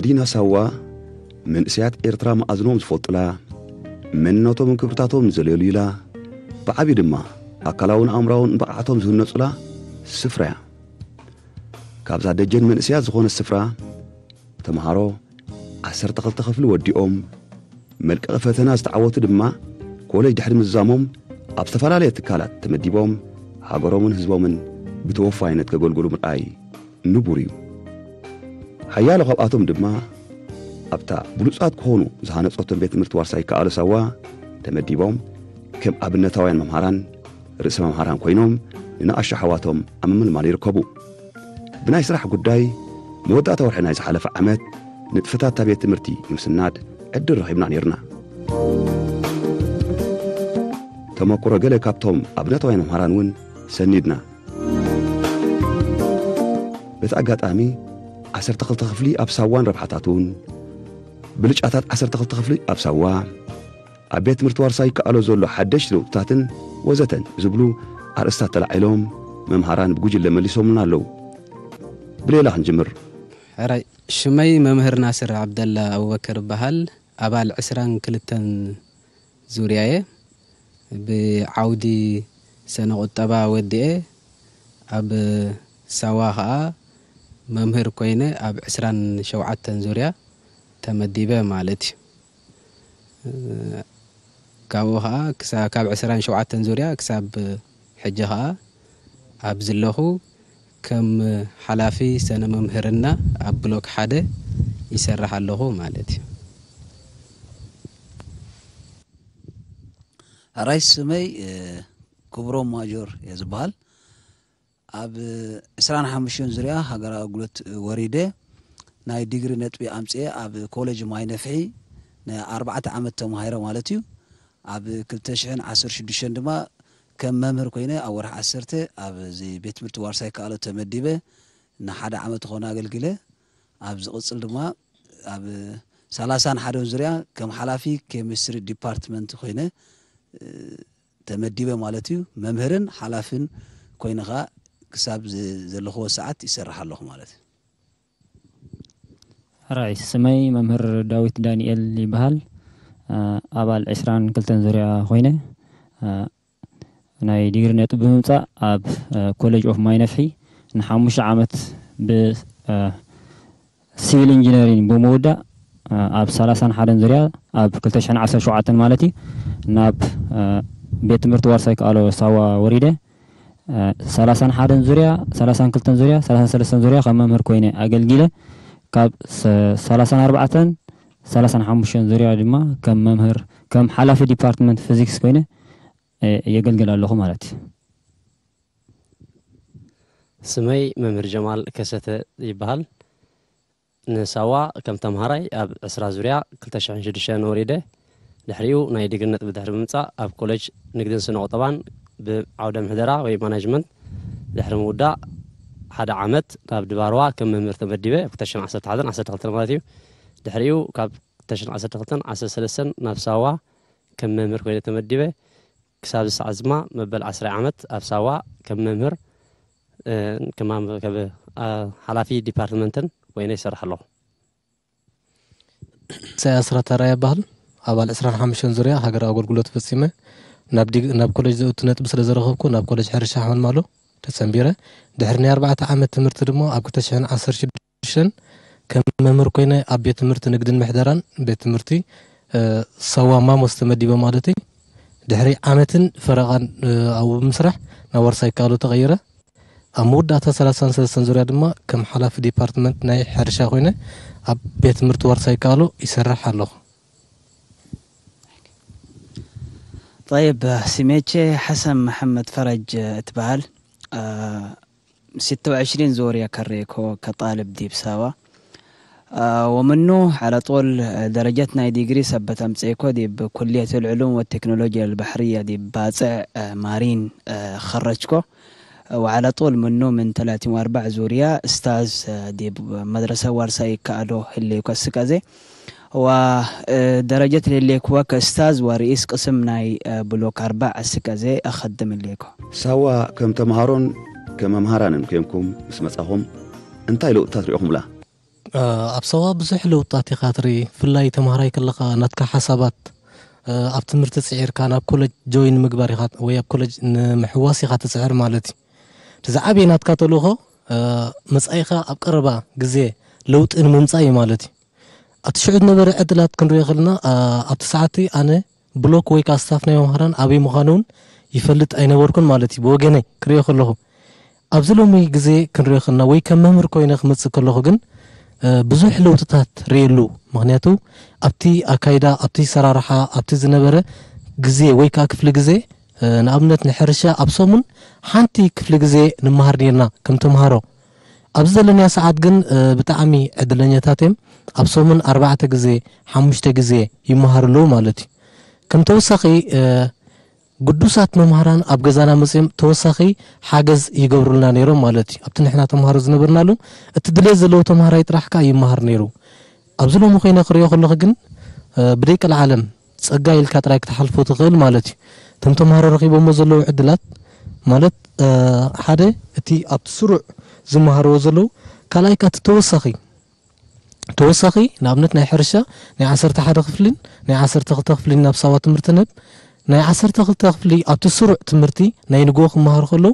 መዲና ሳዋ መንእስያት ኤርትራ መኣዝኖም ዝፈልጡላ መንነቶምን ክብርታቶም ዘለሉ ኢላ ብዓብዪ ድማ ኣካላውን ኣእምራውን ብቕዓቶም ዝህነጹላ ስፍራ እያ ካብዛ ደጀን መንእስያት ዝኾነ ስፍራ ተምሃሮ 1ሰርተ 12 ኽፍሊ ወዲኦም መልቀቕ ፈተና ዝተዓወቱ ድማ ኮሌጅ ድሕሪ ምዛሞም ኣብ ዝተፈላለየ ትካላት ተመዲቦም ሃገሮምን ህዝቦምን ብተወፋይነት ከገልግሉ ምርኣይ ንቡር እዩ ሓያሎ ካብኣቶም ድማ ኣብታ ብሉፃት ክኾኑ ዝሃነፆቶም ቤት ትምህርቲ ዋርሳ ይከኣሉ ሰዋ ተመዲቦም ከም ኣብነታውያን መምሃራን ርእሰ መምሃራን ኮይኖም ንናእሹ ኣሕዋቶም ኣብ ምምልማል ይርከቡ ብናይ ስራሕ ጉዳይ መወዳእታ ወርሒ ናይ ዝሓለፈ ዓመት ንጥፍታት እታ ቤት ትምህርቲ ንምስናድ ዕድር ረኺብና ነይርና ተመክሮ ገለ ካብቶም ኣብነታውያን መምሃራን እውን ሰኒድና በቲ ኣጋጣሚ ዓሰርተ ክልተ ክፍሊ ኣብ ሳዋን ረብሓታት እውን ብልጫታት ዓሰርተ ክልተ ክፍሊ ኣብ ሳዋ ኣብ ቤት ትምህርቲ ዋርሳ ይከኣሎ ዘሎ ሓደሽቲ ለውጥታትን ወዘተን ዝብሉ ኣርእስታት ተላዒሎም መምሃራን ብጉጅለ መሊሶምና ኣለዉ ብሌላ ክንጅምር ሕራይ ሽመይ መምህር ናስር ዓብደላ ኣቡበከር ይበሃል ኣባል 22 ዙርያ እየ ብዓውዲ ሰነ ቁጠባ ወዲአ ኣብ ሳዋ ከዓ ممهر كوينة أب عسران شوعات تنزوريا تمديبة مالتي كابوها كسا كاب عسران شوعات تنزوريا كساب حجها أب زلوهو كم حلافي سنة ممهرنا أب بلوك حادة يسرح اللغو مالتي رئيس سمي كبرو ماجور يزبال اب اسران حمشون زريا هاغرا غلوت وريده ناي ديغري نتبي امصي اب كوليج ماينفعي نا اربعه عامت تمهيره مالتي اب كلتشن 10 شدشن دما كم ممر كوينه او راح عسرته اب زي بيت مرت وارساي قالو تمديبه نا حدا عامت خونا غلغله اب زقصل دما اب 30 حدا زريا كم حلافي كيمستري ديبارتمنت كوينه تمديبه مالتي ممهرن حلافن كوينغا كساب زلخو ساعات يسرح الله مالت راي سمي ممهر داويت دانيال اللي بهال أبال عشران كلتن زوريا خوينة ناي ديغر نيتو بهمتا أب كوليج أوف ماينفحي نحاموش عامت ب سيفل انجينيرين بمودة أب سالسان حارن زوريا أب كلتشان عصر شعاتن مالتي ناب بيت مرتوار سايك ألو ساوا وريده ሰላሳን ሓደን ዙርያ ሰላሳን ክልተን ዙርያ ሰላሳን ሰለስተን ዙርያ ከም መምህር ኮይነ ኣገልጊለ ካብ ሰላሳን ኣርባዕተን ሰላሳን ሓሙሽተን ዙርያ ድማ ከም መምህር ከም ሓላፊ ዲፓርትመንት ፊዚክስ ኮይነ የገልግል ኣለኹ ማለት እዩ ስመይ መምህር ጀማል ከሰተ ይበሃል ንሳዋ ከም ተምሃራይ ኣብ 20 ዙርያ 2ልተሽሕን ሽዱሽተን ወሪደ ድሕሪኡ ናይ ድግርነት ብድሕሪ ብምምፃእ ኣብ ኮሌጅ ንግድን ስነቁጠባን ብዓውደ ምሕደራ ወይ ማናጅመንት ድሕሪ ምውዳእ ሓደ ዓመት ናብ ድባርዋ ከም መምህር ተመዲበ 211 12 ማለት እዩ ድሕሪኡ ካብ 212 13 ናብ ሳዋ ከም መምህር ኮይነ ተመዲበ ክሳብ ሰዓት ድማ መበል 10 ዓመት ኣብ ሳዋ ከም መምህር ሓላፊ ዲፓርትመንትን ወይነ ይሰርሕ ኣለኹ ሳይ ኣስራ ተራያ ይበሃል ኣባል 25 ዙርያ ሃገራዊ ኣገልግሎት ፈፂመ ናብ ኮሌጅ ዘእቱ ነጥቢ ስለ ዘረኸብኩ ናብ ኮሌጅ ሕርሻ ሕመልማሎ ተሰንቢረ ድሕሪ ናይ ኣርባዕተ ዓመት ትምህርቲ ድማ ኣብ 216 ከም መምህር ኮይነ ኣብ ቤት ትምህርቲ ንግድን ምሕደራን ቤት ትምህርቲ ሰዋ ማሞስ ተመዲበ ማለት እዩ ድሕሪ ዓመትን ፈረቓን ኣብኡ ብምስራሕ ናብ ወርሳይ ካሉ ተቐይረ ኣብ መወዳእታ 33 ዙርያ ድማ ከም ሓላፊ ዲፓርትመንት ናይ ሕርሻ ኮይነ ኣብ ቤት ትምህርቲ ወርሳይ ካሉ ይሰርሕ ኣለኹ طيب سيميتشي حسن محمد فرج اتبال آه 26 زوريا كريكو كطالب ديب ساوا آه ومنه على طول آه، درجتنا ديجري سبت أمسيكو ديب كلية العلوم والتكنولوجيا البحرية ديب بازع آه مارين آه خرجكو آه، وعلى طول منه من 34 زوريا استاز ديب مدرسة وارساي كالو اللي يكسكازي و ودرجة اللي وك استاز ورئيس قسمناي آه، بلوك أربعة سكة زي أخدم ليكو سوا كم تمهارون كم مهاران كمكم اسم أهم أنت لو تطريقهم لا آه، أبسوا بزحل وطاتي خاطري في الله تمهاري كلقا نتك حسابات آه، أب تمرت سعير كان أب كل جوين مقباري خات ويا كل محواسي خات سعير مالتي تزعبي نتك طلوخو مسأيخا أب قربا قزي لوت إن ممسأي مالتي ኣትሽዑ ዝነበረ ዕድላት ክንሪኦ ከለና ኣብቲ ሰዓቲ ኣነ ብሎክ ወይ ከዓ ስታፍ ናይ መምሃራን ኣበይ ምዃኑ እውን ይፈልጥ ኣይነበርኩን ማለት እዩ ብወገነ ክሪኦ ከለኹ ኣብዚ ሎሚ ግዜ ክንሪኦ ከለና ወይ ከም መምህር ኮይነ ክመፅእ ከለኹ ግን ብዙሕ ለውጥታት ርእየሉ ምክንያቱ ኣብቲ ኣካይዳ ኣብቲ ሰራርሓ ኣብቲ ዝነበረ ግዜ ወይ ከዓ ክፍሊ ግዜ ንኣብነት ንሕርሻ ኣብ ሰሙን ሓንቲ ክፍሊ ግዜ ንምሃር ነርና ከም ተምሃሮ ኣብዚ ዘለና ሰዓት ግን ብጣዕሚ ዕድለኛታት እዮም ኣብ ሰሙን ኣርባዕተ ግዜ ሓሙሽተ ግዜ ይመሃሩለዉ ማለት እዩ ከም ተወሳኺ ቅዱሳት መምሃራን ኣብ ገዛና መፅኦም ተወሳኺ ሓገዝ ይገብሩልና ነይሮም ማለት እዩ ኣብቲ ንሕና ተምሃሮ ዝነበርናሉ እቲ ድሌት ዘለዎ ተምሃራይ ጥራሕ ከዓ ይመሃር ነይሩ ኣብዚ ሎሚ ኮይነ ክሪኦ ከለኹ ግን ብደቂ ዓለም ፀጋ ኢልካ ጥራይ ክትሓልፎ ትኽእል ማለት እዩ እቶም ተምሃሮ ረኪቦሞ ዘለዉ ዕድላት ማለት ሓደ እቲ ኣብቲ ስሩዕ ዝመሃርዎ ዘለዉ ካልኣይ ካ እቲ ተወሳኺ ተወሳኺ ንኣብነት ናይ ሕርሻ ናይ 11 ክፍልን ናይ 12 ክፍልን ናብ ሳባ ትምህርቲ ነብ ናይ 12 ክፍሊ ኣብቲ ስሩዕ ትምህርቲ ናይ ንግሆ ክመሃሩ ከለዉ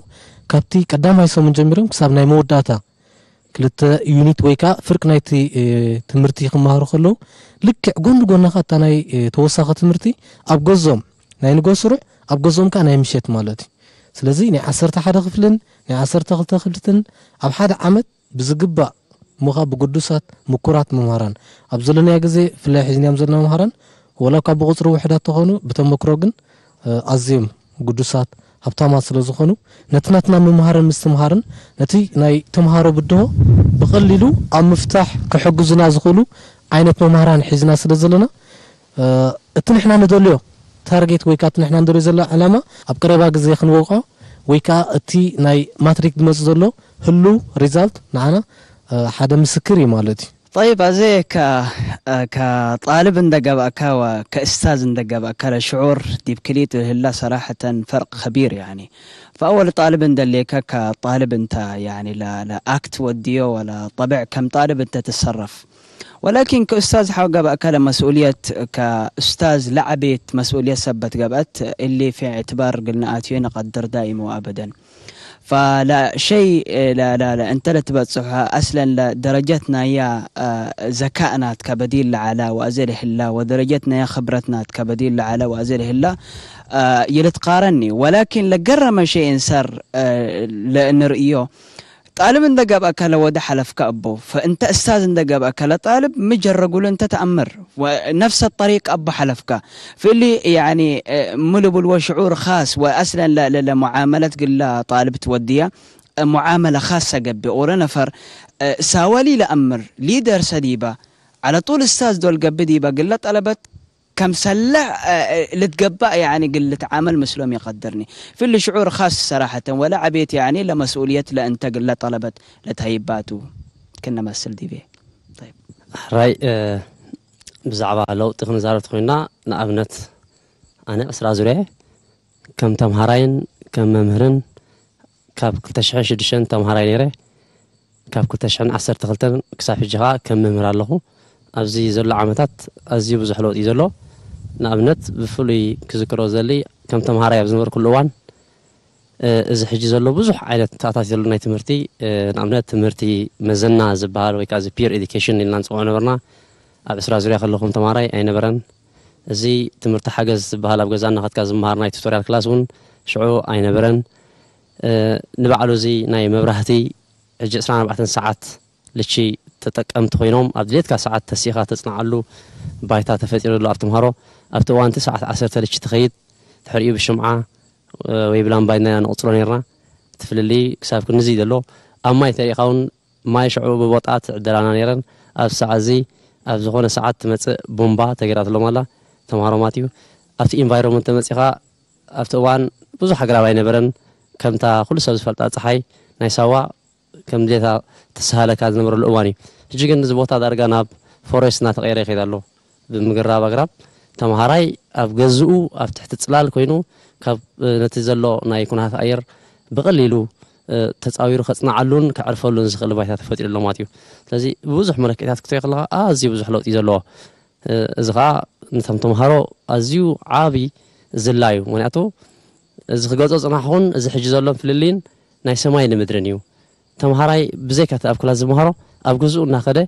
ካብቲ ቀዳማይ ሰሙን ጀሚሮም ክሳብ ናይ መወዳእታ ክልተ ዩኒት ወይ ከዓ ፍርቂ ናይቲ ትምህርቲ ክመሃሩ ከለዉ ልክዕ ጎኒ ጎና ካ እታ ናይ ተወሳኺ ትምህርቲ ኣብ ገዞም ናይ ንግሆ ስሩዕ ኣብ ገዞም ከዓ ናይ ምሸት ማለት እዩ ስለዚ ናይ 11 ክፍልን ናይ 12 ክፍልትን ኣብ ሓደ ዓመት ብዝግባእ እሞኻ ብቅዱሳት ምኩራት መምሃራን ኣብ ዘለናያ ግዜ ብፍላይ ሒዝናዮም ዘለና መምሃራን ወላ ካብ ብቁፅሪ ውሕዳት ተኾኑ ብተመክሮ ግን ኣዝዮም ቅዱሳት ሃብታማት ስለ ዝኾኑ ነቲ ናትና ምምሃርን ምስትምሃርን ነቲ ናይ ተምሃሮ ብድሆ ብቐሊሉ ኣብ ምፍታሕ ክሕግዙና ዝኽእሉ ዓይነት መምሃራን ሒዝና ስለ ዘለና እቲ ንሕና ንደልዮ ታርጌት ወይ ከዓ እቲ ንሕና ንደልዮ ዘለና ዕላማ ኣብ ቀረባ ግዜ ክንወቅዖ ወይ ከዓ እቲ ናይ ማትሪክ ዝመፅእ ዘሎ ህሉ ሪዛልት ንዓና حدا مسكري مالتي طيب أزي ك كطالب اندقبك وكأستاذ شعور ديب كليت هلا صراحة فرق خبير يعني فأول طالب اندليك كطالب أنت يعني لا لا أكت وديو ولا طبع كم طالب أنت تتصرف ولكن كأستاذ حوق أكل مسؤولية كأستاذ لعبت مسؤولية سبت قبأت اللي في اعتبار قلنا آتينا قدر دائم وأبدا فلا شيء لا لا لا انت لا تبات صحة اصلا درجتنا يا ذكائنا آه، كبديل على وازره الله ودرجتنا يا خبرتنا كبديل على وازره الله يلتقارني ولكن لقرم شيء سر آه، لنرئيه طالب انت قاب اكله وده حلف كأبو فانت استاذ انت قاب طالب مجر قول انت تامر ونفس الطريق ابو حلفك في اللي يعني آه، ملب وشعور خاص واصلا لمعامله قل طالب توديه آه، معامله خاصه قبي اولا نفر آه، ساولي لامر ليدر سديبه على طول استاذ دول قبي ديبه قلت طلبت كم سلة آه، لتقبأ يعني قلت عمل مسلم يقدرني في اللي شعور خاص صراحة ولا عبيت يعني لا لا مسؤولية انتقل لا طلبت لا لتهيباته كنا مسل دي بيه طيب رأي آه، بزعبا لو تخن زارة خوينا نأبنت أنا أسرع زوري كم تمهرين كم ممهرين كاب كلتشحن شدشن تمهرين يري كاب كلتشحن عصر تخلتن كسافي حجኻ كم መምህር ኣለኹ أبزي ዘሎ ዓመታት أزي ብዙሕ يزلو نأبنت بفلي كذكر زلي كم تمهار يا بزمر كل وان إذا اه حجز الله بزح على تعطي لنا تمرتي اه نأبنت تمرتي مزنا زبار ويكاز بير إديكيشن اللي نانس وانا برنا أبي سراز ريا خلكم تمهار أي نبرن زي تمرت حاجز بحال أبغى زنا خد كاز مهارنا يتوتوريال كلاس ون شعو أي نبرن اه نبعلو زي ناي مبرهتي جسران بعد ساعات لشي تتك أم تخينهم أبديت كساعات تسيخة تصنع له بايتات تفتيرو لو أبتمهارو ኣብቲ እዋን ትስዓት ዓሰርተ ልሽ ትኸይድ ትሕሪኡ ብሽምዓ ወይ ብላምባይ ና ንቕፅሎ ነርና ትፍልሊ ክሳብ ክንዚ ዘሎ ኣብ ማይ ተሪእኻ እውን ማይ ሽዑ ብቦጣ ትዕድራና ነይረን ኣብ ሰዓት እዚ ኣብ ዝኾነ ሰዓት ትመፅእ ቡምባ ተገይራትሎም ኣላ ተምሃሮማት እዩ ኣብቲ ኢንቫይሮመንት ተመፂኻ ኣብቲ እዋን ብዙሕ ኣግራብ ኣይነበረን ከምታ ኩሉ ሰብ ዝፈልጣ ፀሓይ ናይ ሳዋ ከምድሌታ ተሰሃለካ ዝነበረሉ እዋን እዩ ሕጂ ግን እዚ ቦታ ዳርጋ ናብ ፎሬስት እናተቐየረ ይኸይድ ኣሎ ብምግራብ ኣግራብ ተምሃራይ ኣብ ገዝኡ ኣብ ትሕቲ ፅላል ኮይኑ ካብ ነቲ ዘሎ ናይ ኩናት ኣየር ብቐሊሉ ተፃዊሩ ከፅናዓሉን ክዕርፈሉን ዝኽእል ባይታ ተፈጢሩሎ ማለት እዩ ስለዚ ብዙሕ መለክታት ክትሪኢ ከለካ ኣዝዩ ብዙሕ ለውጢ ዘለዎ እዚ ከዓ ነቶም ተምሃሮ ኣዝዩ ዓብዪ ዝላ እዩ ምክንያቱ እዚ ክገጾ ፅናሕኹን እዚ ሕጂ ዘሎም ፍልልን ናይ ሰማይ ንምድርን እዩ ተምሃራይ ብዘይካተ ኣብ ክላስ ዝምሃሮ ኣብ ገዝኡ እናኸደ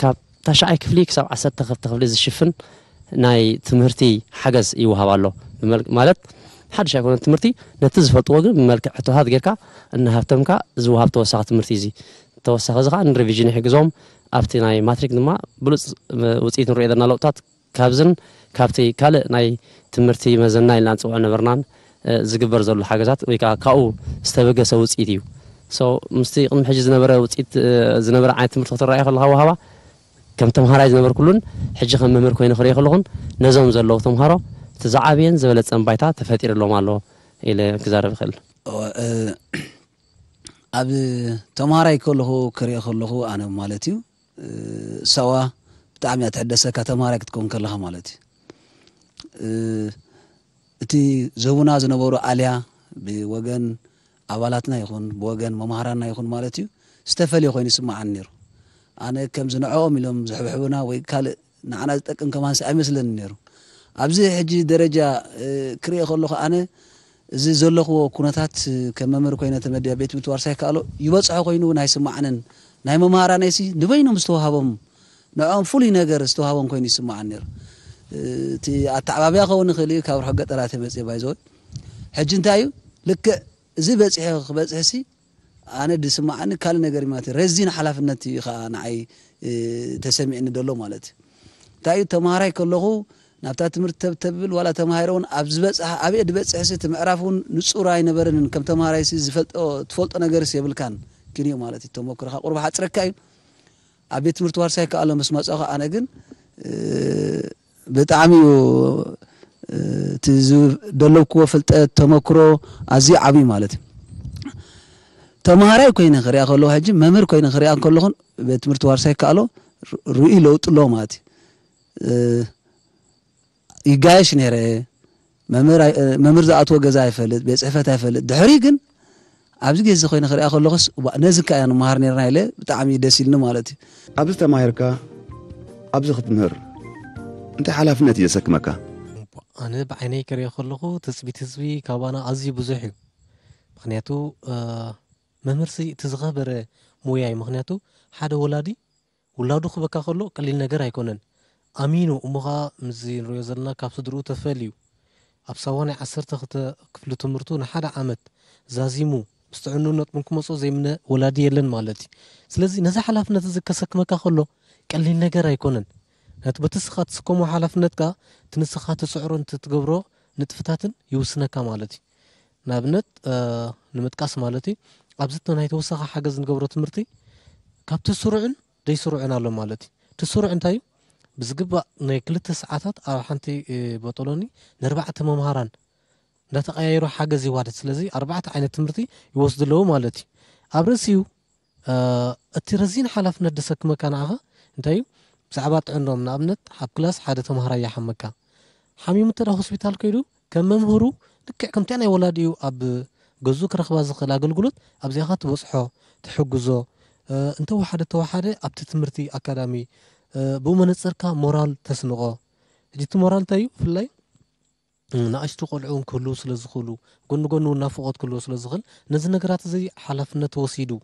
ካብ ታሽዓይ ክፍሊ ክሳብ ዓሰርተ ክፍቲ ክፍሊ ዝሽፍን ናይ ትምህርቲ ሓገዝ ይውሃብ ኣሎ ማለት ሓደሽ ኣይኮነ ትምህርቲ ነቲ ዝፈልጥዎ ግን ብመልክዕ ሕቶታት ጌርካ እናሃብቶምካ ዝውሃብ ተወሳኺ ትምህርቲ እዚ ተወሳኺ እዚ ከዓ ንሪቪዥን ይሕግዞም ኣብቲ ናይ ማትሪክ ድማ ብሉፅ ውፅኢት ንሪኦ ዘለና ለውጥታት ካብዝን ካብቲ ካልእ ናይ ትምህርቲ መዘና ኢልና ንፅውዖ ነበርናን ዝግበር ዘሎ ሓገዛት ወይ ከዓ ካብኡ ዝተበገሰ ውፅኢት እዩ ምስቲ ቅድሚ ሕጂ ዝነበረ ውፅኢት ዝነበረ ዓይነት ትምህርቲ ክትረአየ ከለካ ወሃባ ከም ተምሃራይ ዝነበርኩሉን ሕጂ ከም መምህር ኮይኑ ክሪኢ ከለኹን ነዞም ዘለዉ ተምሃሮ እቲ ዝዓበየን ዝበለፀን ባይታ ተፈጢሩሎም ኣለዎ ኢለ ክዛረብ ይኽእል ኣብ ተምሃራይ ከለኹ ክሪኦ ከለኹ ኣነ ማለት እዩ ሰዋ ብጣዕሚ እያ ትሕደሰካ ተምሃራይ ክትከውን ከለኻ ማለት እዩ እቲ ዘቡና ዝነበሩ ኣልያ ብወገን ኣባላትና ይኹን ብወገን መምሃራና ይኹን ማለት እዩ ዝተፈልየ ኮይኑ ይስማዓኒ ነይሩ ኣነ ከም ዝንዕኦም ኢሎም ዝሕብሕቡና ወይ ካልእ ንዓና ዝጠቅም ከማንሲ ኣይመስለኒ ነይሩ ኣብዚ ሕጂ ደረጃ ክሪኦ ከለኹ ኣነ እዚ ዘለኽዎ ኩነታት ከም መምህር ኮይነ ተመድያ ቤት ትምህርቲ ዋርሳ ይከኣሎ ይበፅሖ ኮይኑ ናይ ስማዕንን ናይ መምሃራነይሲ ንበይኖም ዝተዋሃቦም ንዕኦም ፍሉይ ነገር ዝተዋሃቦም ኮይኑ ይስማዓን ነይሩ እቲ ኣተዓባብያ ኸውን ንኽእል እዩ ካብ ርሑ ገጠራት የበፅእ ባይዘወ ሕጂ እንታይ እዩ ልክዕ እዚ በፂሐ ክበፅሕሲ ኣነ ድስማዕኒ ካልእ ነገር እዩ ማለት እዩ ረዚን ሓላፍነት እዩ ከዓ ንዓይ ተሰሚዕኒ ደሎ ማለት እዩ እንታይ እዩ ተምሃራይ ከለኹ ናብታ ትምህርቲ ተብተብል ዋላ ተማሂሮ እውን ኣብ ዝበፅሐ ኣብየ ድበፅሕ ሲ እቲ ምዕራፍ እውን ንፁር ኣይነበረንን ከም ተምሃራይ ትፈልጦ ነገርስ የብልካን ግን እዩ ማለት እዩ ተመክርካ ቁርባ ሓፅረካ እዩ ኣብ ቤት ትምህርቲ ዋርሳይ ከኣሎ ምስ መፅኹ ኣነ ግን ብጣዕሚ እዩ እቲ ደለብክዎ ፍልጠት ተመክሮ ኣዝዩ ዓብዩ ማለት እዩ تمارا کوی نخری آگلو هجی ممیر کوی نخری آگلو خون بهت مرت وارسه کالو روی لوت لوماتی یگایش نهره ممیر ممیر ذات و جزای فلد بس افت هفلد دهریگن عبزی جز خوی نخری آگلو خس و نزدیک اینو مهر نرنایله تعمید دستیل نمالتی عبز تمایر کا عبز خب مهر انت حلف نتیجه سکم که أنا بعيني كريخ خلقو تسبي تسبي كابانا أزي بزحيو، خنياتو መምርሲ እቲ ዝኸበረ ሞያይ ምክንያቱ ሓደ ወላዲ ውላዱ ክበካ ከሎ ቀሊል ነገር ኣይኮነን ኣሚኑ እሞ ከዓ ምዚ ንሪኦ ዘለና ካብ ስድርኡ ተፈልዩ ኣብ ሰዋናይ ዓሰርተ ክልተ ክፍሊ ትምህርቱ ንሓደ ዓመት ዛዚሙ ምስ ነጥሙን ክመፆ ዘይምነ ወላዲ የለን ማለት እዩ ስለዚ ነዚ ሓላፍነት እዚ ከሰክመካ ከሎ ቀሊል ነገር ኣይኮነን ነቲ በትስኻ ትስከሞ ሓላፍነት ከዓ ትንስኻ ትፅዕሮ እንትትገብሮ ንጥፍታትን ይውስነካ ማለት እዩ ንኣብነት ንምጥቃስ ማለት እዩ ኣብዝቲ ናይ ተወሳኺ ሓገዝ ንገብሮ ትምህርቲ ካብቲ ስሩዕን ዘይስሩዕን ኣሎ ማለት እዩ እቲ ስሩዕ እንታይ እዩ ብዝግባእ ናይ ክልተ ሰዓታት ኣብ ሓንቲ በጠሎኒ ንኣርባዕተ መምሃራን እንዳተቀያይሮ ሓገዝ ይዋደድ ስለዚ ኣርባዕተ ዓይነት ትምህርቲ ይወስዱ ኣለዉ ማለት እዩ ኣብ ርእሲኡ እቲ ረዚን ሓላፍነት ደሰክመካ ንዓኸ እንታይ እዩ ብዛዕባ ጥዕኖም ንኣብነት ኣብ ክላስ ሓደ ተምሃራይ ይሓመካ ሓሚሙ እንተዳ ሆስፒታል ከይዱ ከም መምህሩ ልክዕ ከምቲ ናይ ወላድ እዩ ኣብ قزو كرخبا زخلا قل قلت أبزي أخا توصحو تحقزو أه انت واحدة توحدة أبت تمرتي أكاديمي أه بو من تصرك مورال تسنغو جيت مورال تايو في اللي ناقشتو قلعون كلو سلزخلو قلن قلنو نافقات كلو سلزخل نزل نقرات زي حلفنا توسيدو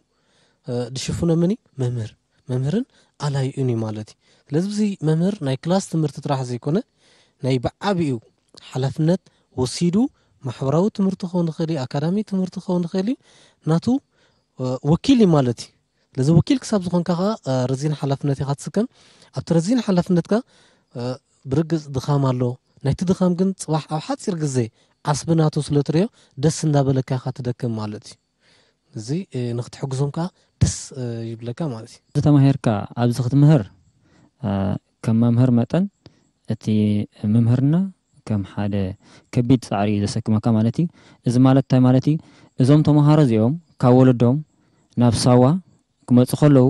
أه مني ممر ممرن على يوني مالتي لازم زي ممر ناي كلاس تمرت راح زي كونه ناي بعبيو حلفنا وسيدو ማሕበራዊ ትምህርቲ ክኸውን ንኽእል እዩ ኣካዳሚ ትምህርቲ ክኸውን ንኽእል እዩ ናቱ ወኪል እዩ ማለት እዩ ስለዚ ወኪል ክሳብ ዝኾንካ ከዓ ረዚን ሓላፍነት ኢካ ትስከም ኣብቲ ረዚን ሓላፍነትካ ብርግፅ ድኻም ኣሎ ናይቲ ድኻም ግን ፅባሕ ኣብ ሓፂር ግዜ ዓስብናቱ ስለ ትሪዮ ደስ እንዳበለካ ኢካ ትደክም ማለት እዩ እዚ ንክትሕግዞም ከዓ ደስ ይብለካ ማለት እዩ ዝተማሂርካ ኣብዚ ክትምህር ከም መምህር መጠን እቲ መምህርና ከም ሓደ ከቢድ ፃዕሪ እዩ ዘሰክመካ ማለት እዩ እዚ ማለት እንታይ ማለት እዩ እዞም ተምሃሮ እዚኦም ካብ ወለዶም ናብ ሳዋ ክመፁ ከለዉ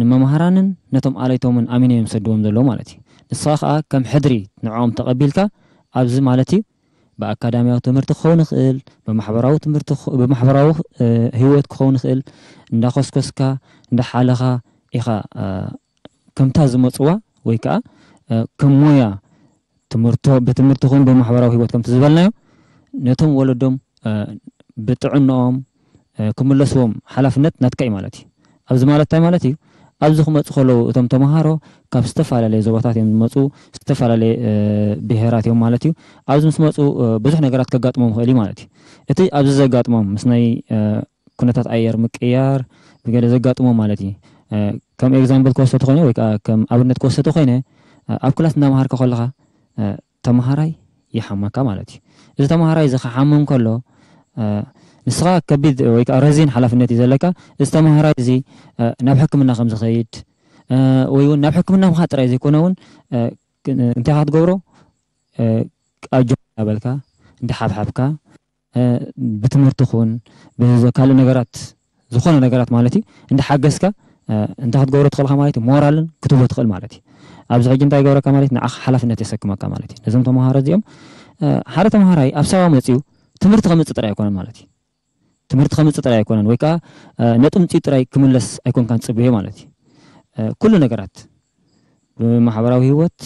ንመምሃራንን ነቶም ኣለይቶምን ኣሚኖ እዮም ሰድዎም ዘለዉ ማለት እዩ ንስኻ ከዓ ከም ሕድሪ ንዕኦም ተቐቢልካ ኣብዚ ማለት እዩ ብኣካዳሚያዊ ትምህርቲ ክኸውን ይኽእል ብማሕበራዊ ህይወት ክኸውን ይኽእል እንዳኮስኮስካ እንዳሓለኻ ኢኻ ከምታ ዝመፅዋ ወይ ከዓ ከም ሞያ ብትምህርቲ ኮኑ ብማሕበራዊ ሂወት ከምቲ ዝበልናዮ ነቶም ወለዶም ብጥዕንኦም ክምለስዎም ሓላፍነት ናትካ እዩ ማለት እዩ ኣብዚ ማለት እንታይ ማለት እዩ ኣብዚ ክመፁ ከለዉ እቶም ተምሃሮ ካብ ዝተፈላለየ ዞባታት እዮም ዝመፁ ዝተፈላለየ ብሄራት እዮም ማለት እዩ ኣብዚ ምስ መፁ ብዙሕ ነገራት ከጋጥሞም ይኽእል እዩ ማለት እዩ እቲ ኣብዚ ዘጋጥሞም ምስ ናይ ኩነታት ኣየር ምቅያር ብገለ ዘጋጥሞም ማለት እዩ ከም ኤግዛምፕል ክወሰተ ኮይነ ወይ ከዓ ከም ኣብነት ክወሰተ ኮይነ ኣብ ክላስ እናምሃርካ ከለካ ተምሃራይ ይሓመካ ማለት እዩ እዚ ተምሃራይ እዚ ክሓምም ከሎ ንስኻ ከቢድ ወይ ከዓ ረዚን ሓላፍነት እዩ ዘለካ እዚ ተምሃራይ እዚ ናብ ሕክምና ከም ዝኸይድ ወይ እውን ናብ ሕክምና ምኻ ጥራይ ዘይኮነ እውን እንታይ ካትገብሮ ኣጆ በልካ እንዳሓብሓብካ ብትምህርቲ ኹን ብካልእ ነገራት ዝኾነ ነገራት ማለት እዩ እንዳሓገዝካ እንታይ ክትገብሮ ትኽእልካ ማለት እዩ ሞራልን ክትህቦ ትኽእል ማለት እዩ ኣብዚ ሕጂ እንታይ ገብረካ ማለት ንዓኸ ሓላፍነት የሰክመካ ማለት እዩ ነዞም ተምሃሮ እዚኦም ሓደ ተምሃራይ ኣብ ሰባ መፅኡ ትምህርቲ ከምፅእ ጥራይ ኣይኮነን ማለት እዩ ትምህርቲ ከምፅእ ጥራይ ኣይኮነን ወይ ከዓ ነጥምፂኡ ጥራይ ክምለስ ኣይኮንካ ፅብዮ ማለት እዩ ኩሉ ነገራት ብማሕበራዊ ሂወት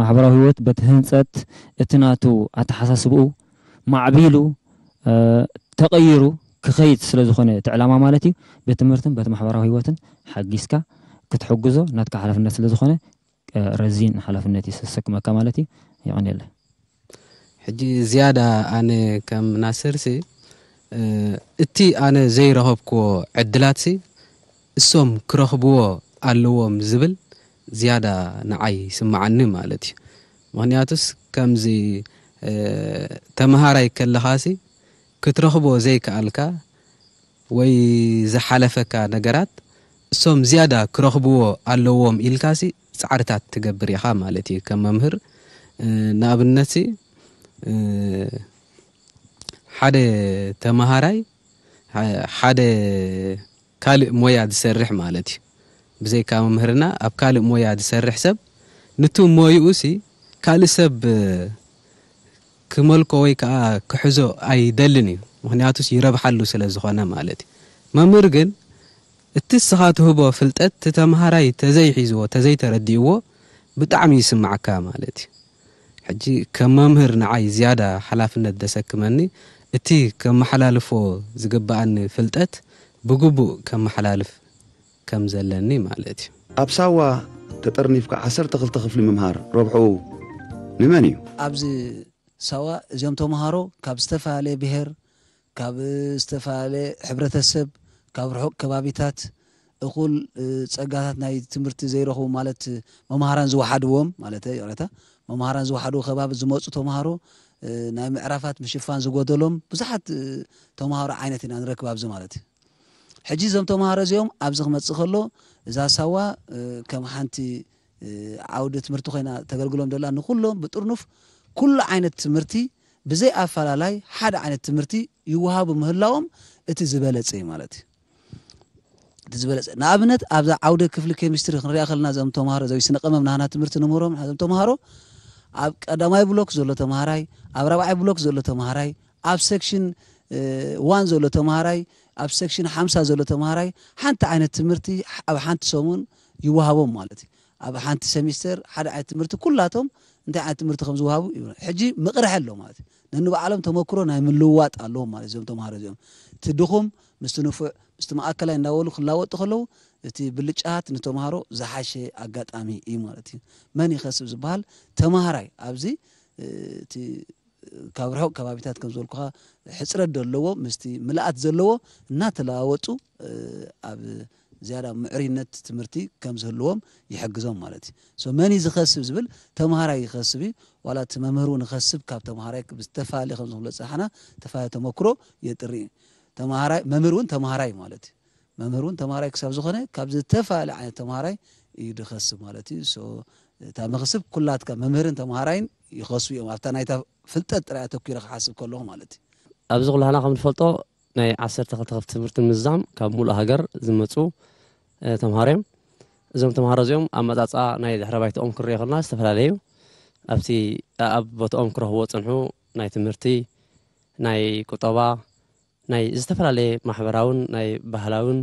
ማሕበራዊ ሂወት በቲ ህንፀት እቲ ናቱ ኣተሓሳስብኡ ማዕቢሉ ተቐይሩ ክኸይድ ስለ ዝኾነ እቲ ዕላማ ማለት እዩ ቤት ትምህርትን በቲ ማሕበራዊ ሂወትን ሓጊስካ ክትሕግዞ ናትካ ሓላፍነት ስለ ዝኾነ ረዚን ሓላፍነት ይሰሰክመካ ማለት እዩ ይቕኒለ ሕጂ ዝያዳ ኣነ ከም ናስርሲ እቲ ኣነ ዘይረኸብክዎ ዕድላትሲ እሶም ክረኽብዎ ኣለዎም ዝብል ዝያዳ ንዓይ ይስማዓኒ ማለት እዩ ምክንያቱስ ከምዚ ተምሃራይ ከለኻሲ ክትረኽቦ ዘይከኣልካ ወይ ዝሓለፈካ ነገራት እሶም ዝያዳ ክረኽብዎ ኣለዎም ኢልካሲ ፃዕርታት ትገብር ኢኻ ማለት እዩ ከም መምህር ንኣብነት ሓደ ተመሃራይ ሓደ ካልእ ሞያ ዝሰርሕ ማለት እዩ ብዘይካ መምህርና ኣብ ካልእ ሞያ ዝሰርሕ ሰብ ንቱ ሞይኡሲ ካልእ ሰብ ክመልኮ ወይ ከዓ ክሕዞ ኣይደልን እዩ ምክንያቱስ ይረብሓሉ ስለ ዝኾነ ማለት እዩ መምህር ግን እቲ ስኻ ትህቦ ፍልጠት እቲ ተምሃራይ ተዘይሒዝዎ ተዘይተረዲእዎ ብጣዕሚ ይስማዓካ ማለት እዩ ሕጂ ከም መምህር ንዓይ ዝያዳ ሓላፍነት ደሰክመኒ እቲ ከመሓላልፎ ዝግባኣኒ ፍልጠት ብግቡእ ከመሓላልፍ ከም ዘለኒ ማለት እዩ ኣብ ሳዋ ተጠርኒፍካ 12 ክፍሊ ምምሃር ረብሑ ንመን እዩ ኣብዚ ሳዋ እዚኦም ተምሃሮ ካብ ዝተፈላለየ ብሄር ካብ ዝተፈላለየ ሕብረተሰብ ካብ ርሑቕ ከባቢታት እኹል ፀጋታት ናይ ትምህርቲ ዘይረኽቡ ማለት መምሃራን ዝወሓድዎም ማለት ይቕረታ መምሃራን ዝወሓድዎ ከባቢ ዝመፁ ተምሃሮ ናይ ምዕራፋት ምሽፋን ዝጎደሎም ብዙሓት ተምሃሮ ዓይነት ኢና ንረክብ ኣብዚ ማለት እዩ ሕጂ እዞም ተምሃሮ እዚኦም ኣብዚ ክመፅእ ከሎ እዛ ሳዋ ከም ሓንቲ ዓውዲ ትምህርቲ ኮይና ተገልግሎም ደላ ንኩሎም ብጥርኑፍ ኩሉ ዓይነት ትምህርቲ ብዘይ ኣፈላላይ ሓደ ዓይነት ትምህርቲ ይወሃቡ ምህላዎም እቲ ዝበለፀ እዩ ማለት እዩ ዝበለፀ ንኣብነት ኣብዛ ዓውደ ክፍሊ ኬሚስትሪ ክንሪኣ ከለና እዞም ተምሃሮ እዞ ስነቀመም ናህና ትምህርቲ ንምህሮም እዞም ተምሃሮ ኣብ ቀዳማይ ብሎክ ዘሎ ተምሃራይ ኣብ ራብዓይ ብሎክ ዘሎ ተምሃራይ ኣብ ሴክሽን ዋን ዘሎ ተምሃራይ ኣብ ሴክሽን ሓምሳ ዘሎ ተምሃራይ ሓንቲ ዓይነት ትምህርቲ ኣብ ሓንቲ ሰሙን ይወሃቦም ማለት እዩ ኣብ ሓንቲ ሰሚስተር ሓደ ዓይነት ትምህርቲ ኩላቶም እንታይ ዓይነት ትምህርቲ ከም ዝወሃቡ ሕጂ ምቕርሐ ኣሎ ማለት እዩ ነንባዕሎም ተመክሮ ናይ ምልውዋጥ ኣለዎም ማለት እዚኦም ተምሃሮ እዚኦም ትድኹም ምስ ንፉዕ ምስቲ ማእከላይ እናበሉ ክላወጡ ከለዉ እቲ ብልጫት ንተምሃሮ ዝሓሸ ኣጋጣሚ እዩ ማለት እዩ መን ይኸስብ ዝበሃል ተምሃራይ ኣብዚ እቲ ካብ ርሑቅ ከባቢታት ከም ዝበልኩካ ሕፅረት ዘለዎ ምስቲ ምልኣት ዘለዎ እናተለዋወጡ ኣብ ዝያዳ ምዕሪነት ትምህርቲ ከም ዝህልዎም ይሕግዞም ማለት እዩ መን ዝኸስብ ዝብል ተምሃራይ ይኸስብ እዩ ዋላ እቲ መምህር እውን ይኸስብ ካብ ተምሃራይ ብዝተፈላለየ ከም ዝክሎ ፀሓና ተፈላለየ ተመክሮ የጥሪ እዩ ተማሃራይ መምህር እውን ተማሃራይ ማለት እዩ መምህር እውን ተማሃራይ ክሳብ ዝኾነ ካብ ዝተፈላለየ ዓይነት ተማሃራይ እዩ ድኸስብ ማለት እዩ እታ መኽስብ ኩላትካ መምህርን ተማሃራይን ይኸሱ እዮም ኣብታ ናይታ ፍልጠት ጥራይ ኣተኪረ ክሓስብ ከለኹ ማለት እዩ ኣብዚ ኩላና ከም ንፈልጦ ናይ ዓሰርተ ክልተ ክፍቲ ትምህርቲ ምዛም ካብ ሙሉእ ሃገር ዝመፁ ተምሃሮ እዮም እዞም ተምሃሮ እዚኦም ኣብ መፃፃ ናይ ድሕረ ባይትኦም ክንሪኦ ከለና ዝተፈላለዩ ኣብቲ ኣብ ቦትኦም ክረኽቦ ፅንሑ ናይ ትምህርቲ ናይ ቁጠባ ናይ ዝተፈላለየ ማሕበራውን ናይ ባህላውን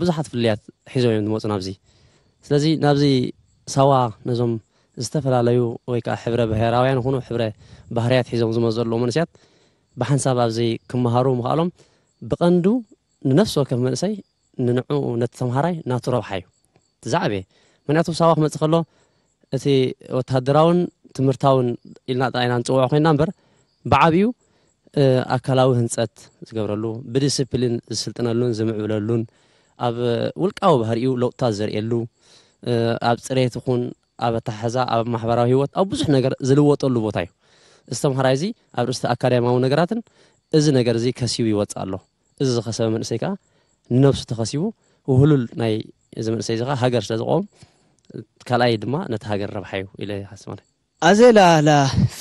ብዙሓት ፍልያት ሒዞም እዮም ዝመፁ ናብዚ ስለዚ ናብዚ ሰዋ ነዞም ዝተፈላለዩ ወይ ከዓ ሕብረ ብሄራውያን ይኹኑ ሕብረ ባህርያት ሒዞም ዝመፁ ዘለዉ መንእስያት ብሓንሳብ ኣብዚ ክመሃሩ ምክኣሎም ብቐንዱ ንነፍሲ ወከፍ መንእሰይ ንንዕኡ ነቲ ተምሃራይ ናቱ ረብሓ እዩ ትዛዕበየ ምክንያቱ ሳዋ ክመፅእ ከሎ እቲ ወተሃደራውን ትምህርታውን ኢልና ጣኢና ንፅውዖ ኮይንና እምበር ብዓብኡ ኣካላዊ ህንፀት ዝገብረሉ ብዲስፕሊን ዝስልጥነሉን ዝምዕብለሉን ኣብ ውልቃዊ ባህርኡ ለውጥታት ዘርእየሉ ኣብ ፅሬት ይኹን ኣብ ኣተሓዛ ኣብ ማሕበራዊ ሂወት ኣብ ብዙሕ ነገር ዝልወጠሉ ቦታ እዩ እዚ ተምሃራይ እዚ ኣብ ርእስቲ ኣካዳማዊ ነገራትን እዚ ነገር እዚ ከሲቡ ይወፅእ ኣሎ እዚ ዝኸሰበ መንእሰይ ከዓ ንነብሱ ተኸሲቡ ውህሉል ናይ እዚ መንእሰይ እዚ ከዓ ሃገር ስለ ዝቆም ካልኣይ ድማ ነቲ ሃገር ረብሓ እዩ ኢለ ይሓስብ ማለት ኣዘ ላ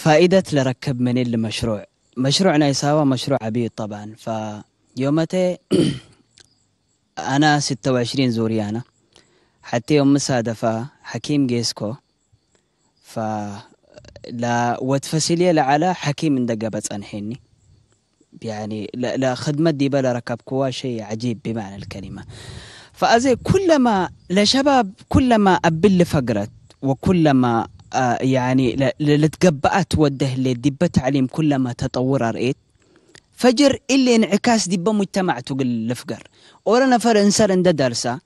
ፋኢደት ለረከብ መኔል ልመሽሩዕ مشروع يساوى مشروع عبيد طبعا فيومتي أنا ستة وعشرين زوريانة حتى يوم مسادفة حكيم جيسكو ف لا وتفسيلية لعلى حكيم من بس أنحيني يعني لا, لا خدمة دي بلا ركب كوا شيء عجيب بمعنى الكلمة فأزي كلما لشباب كلما أبل فقرت وكلما آه، يعني وده اللي دبة تعليم كلما تطور رأيت فجر اللي انعكاس دبة مجتمع تقل الفقر ورنا نفر عند درسه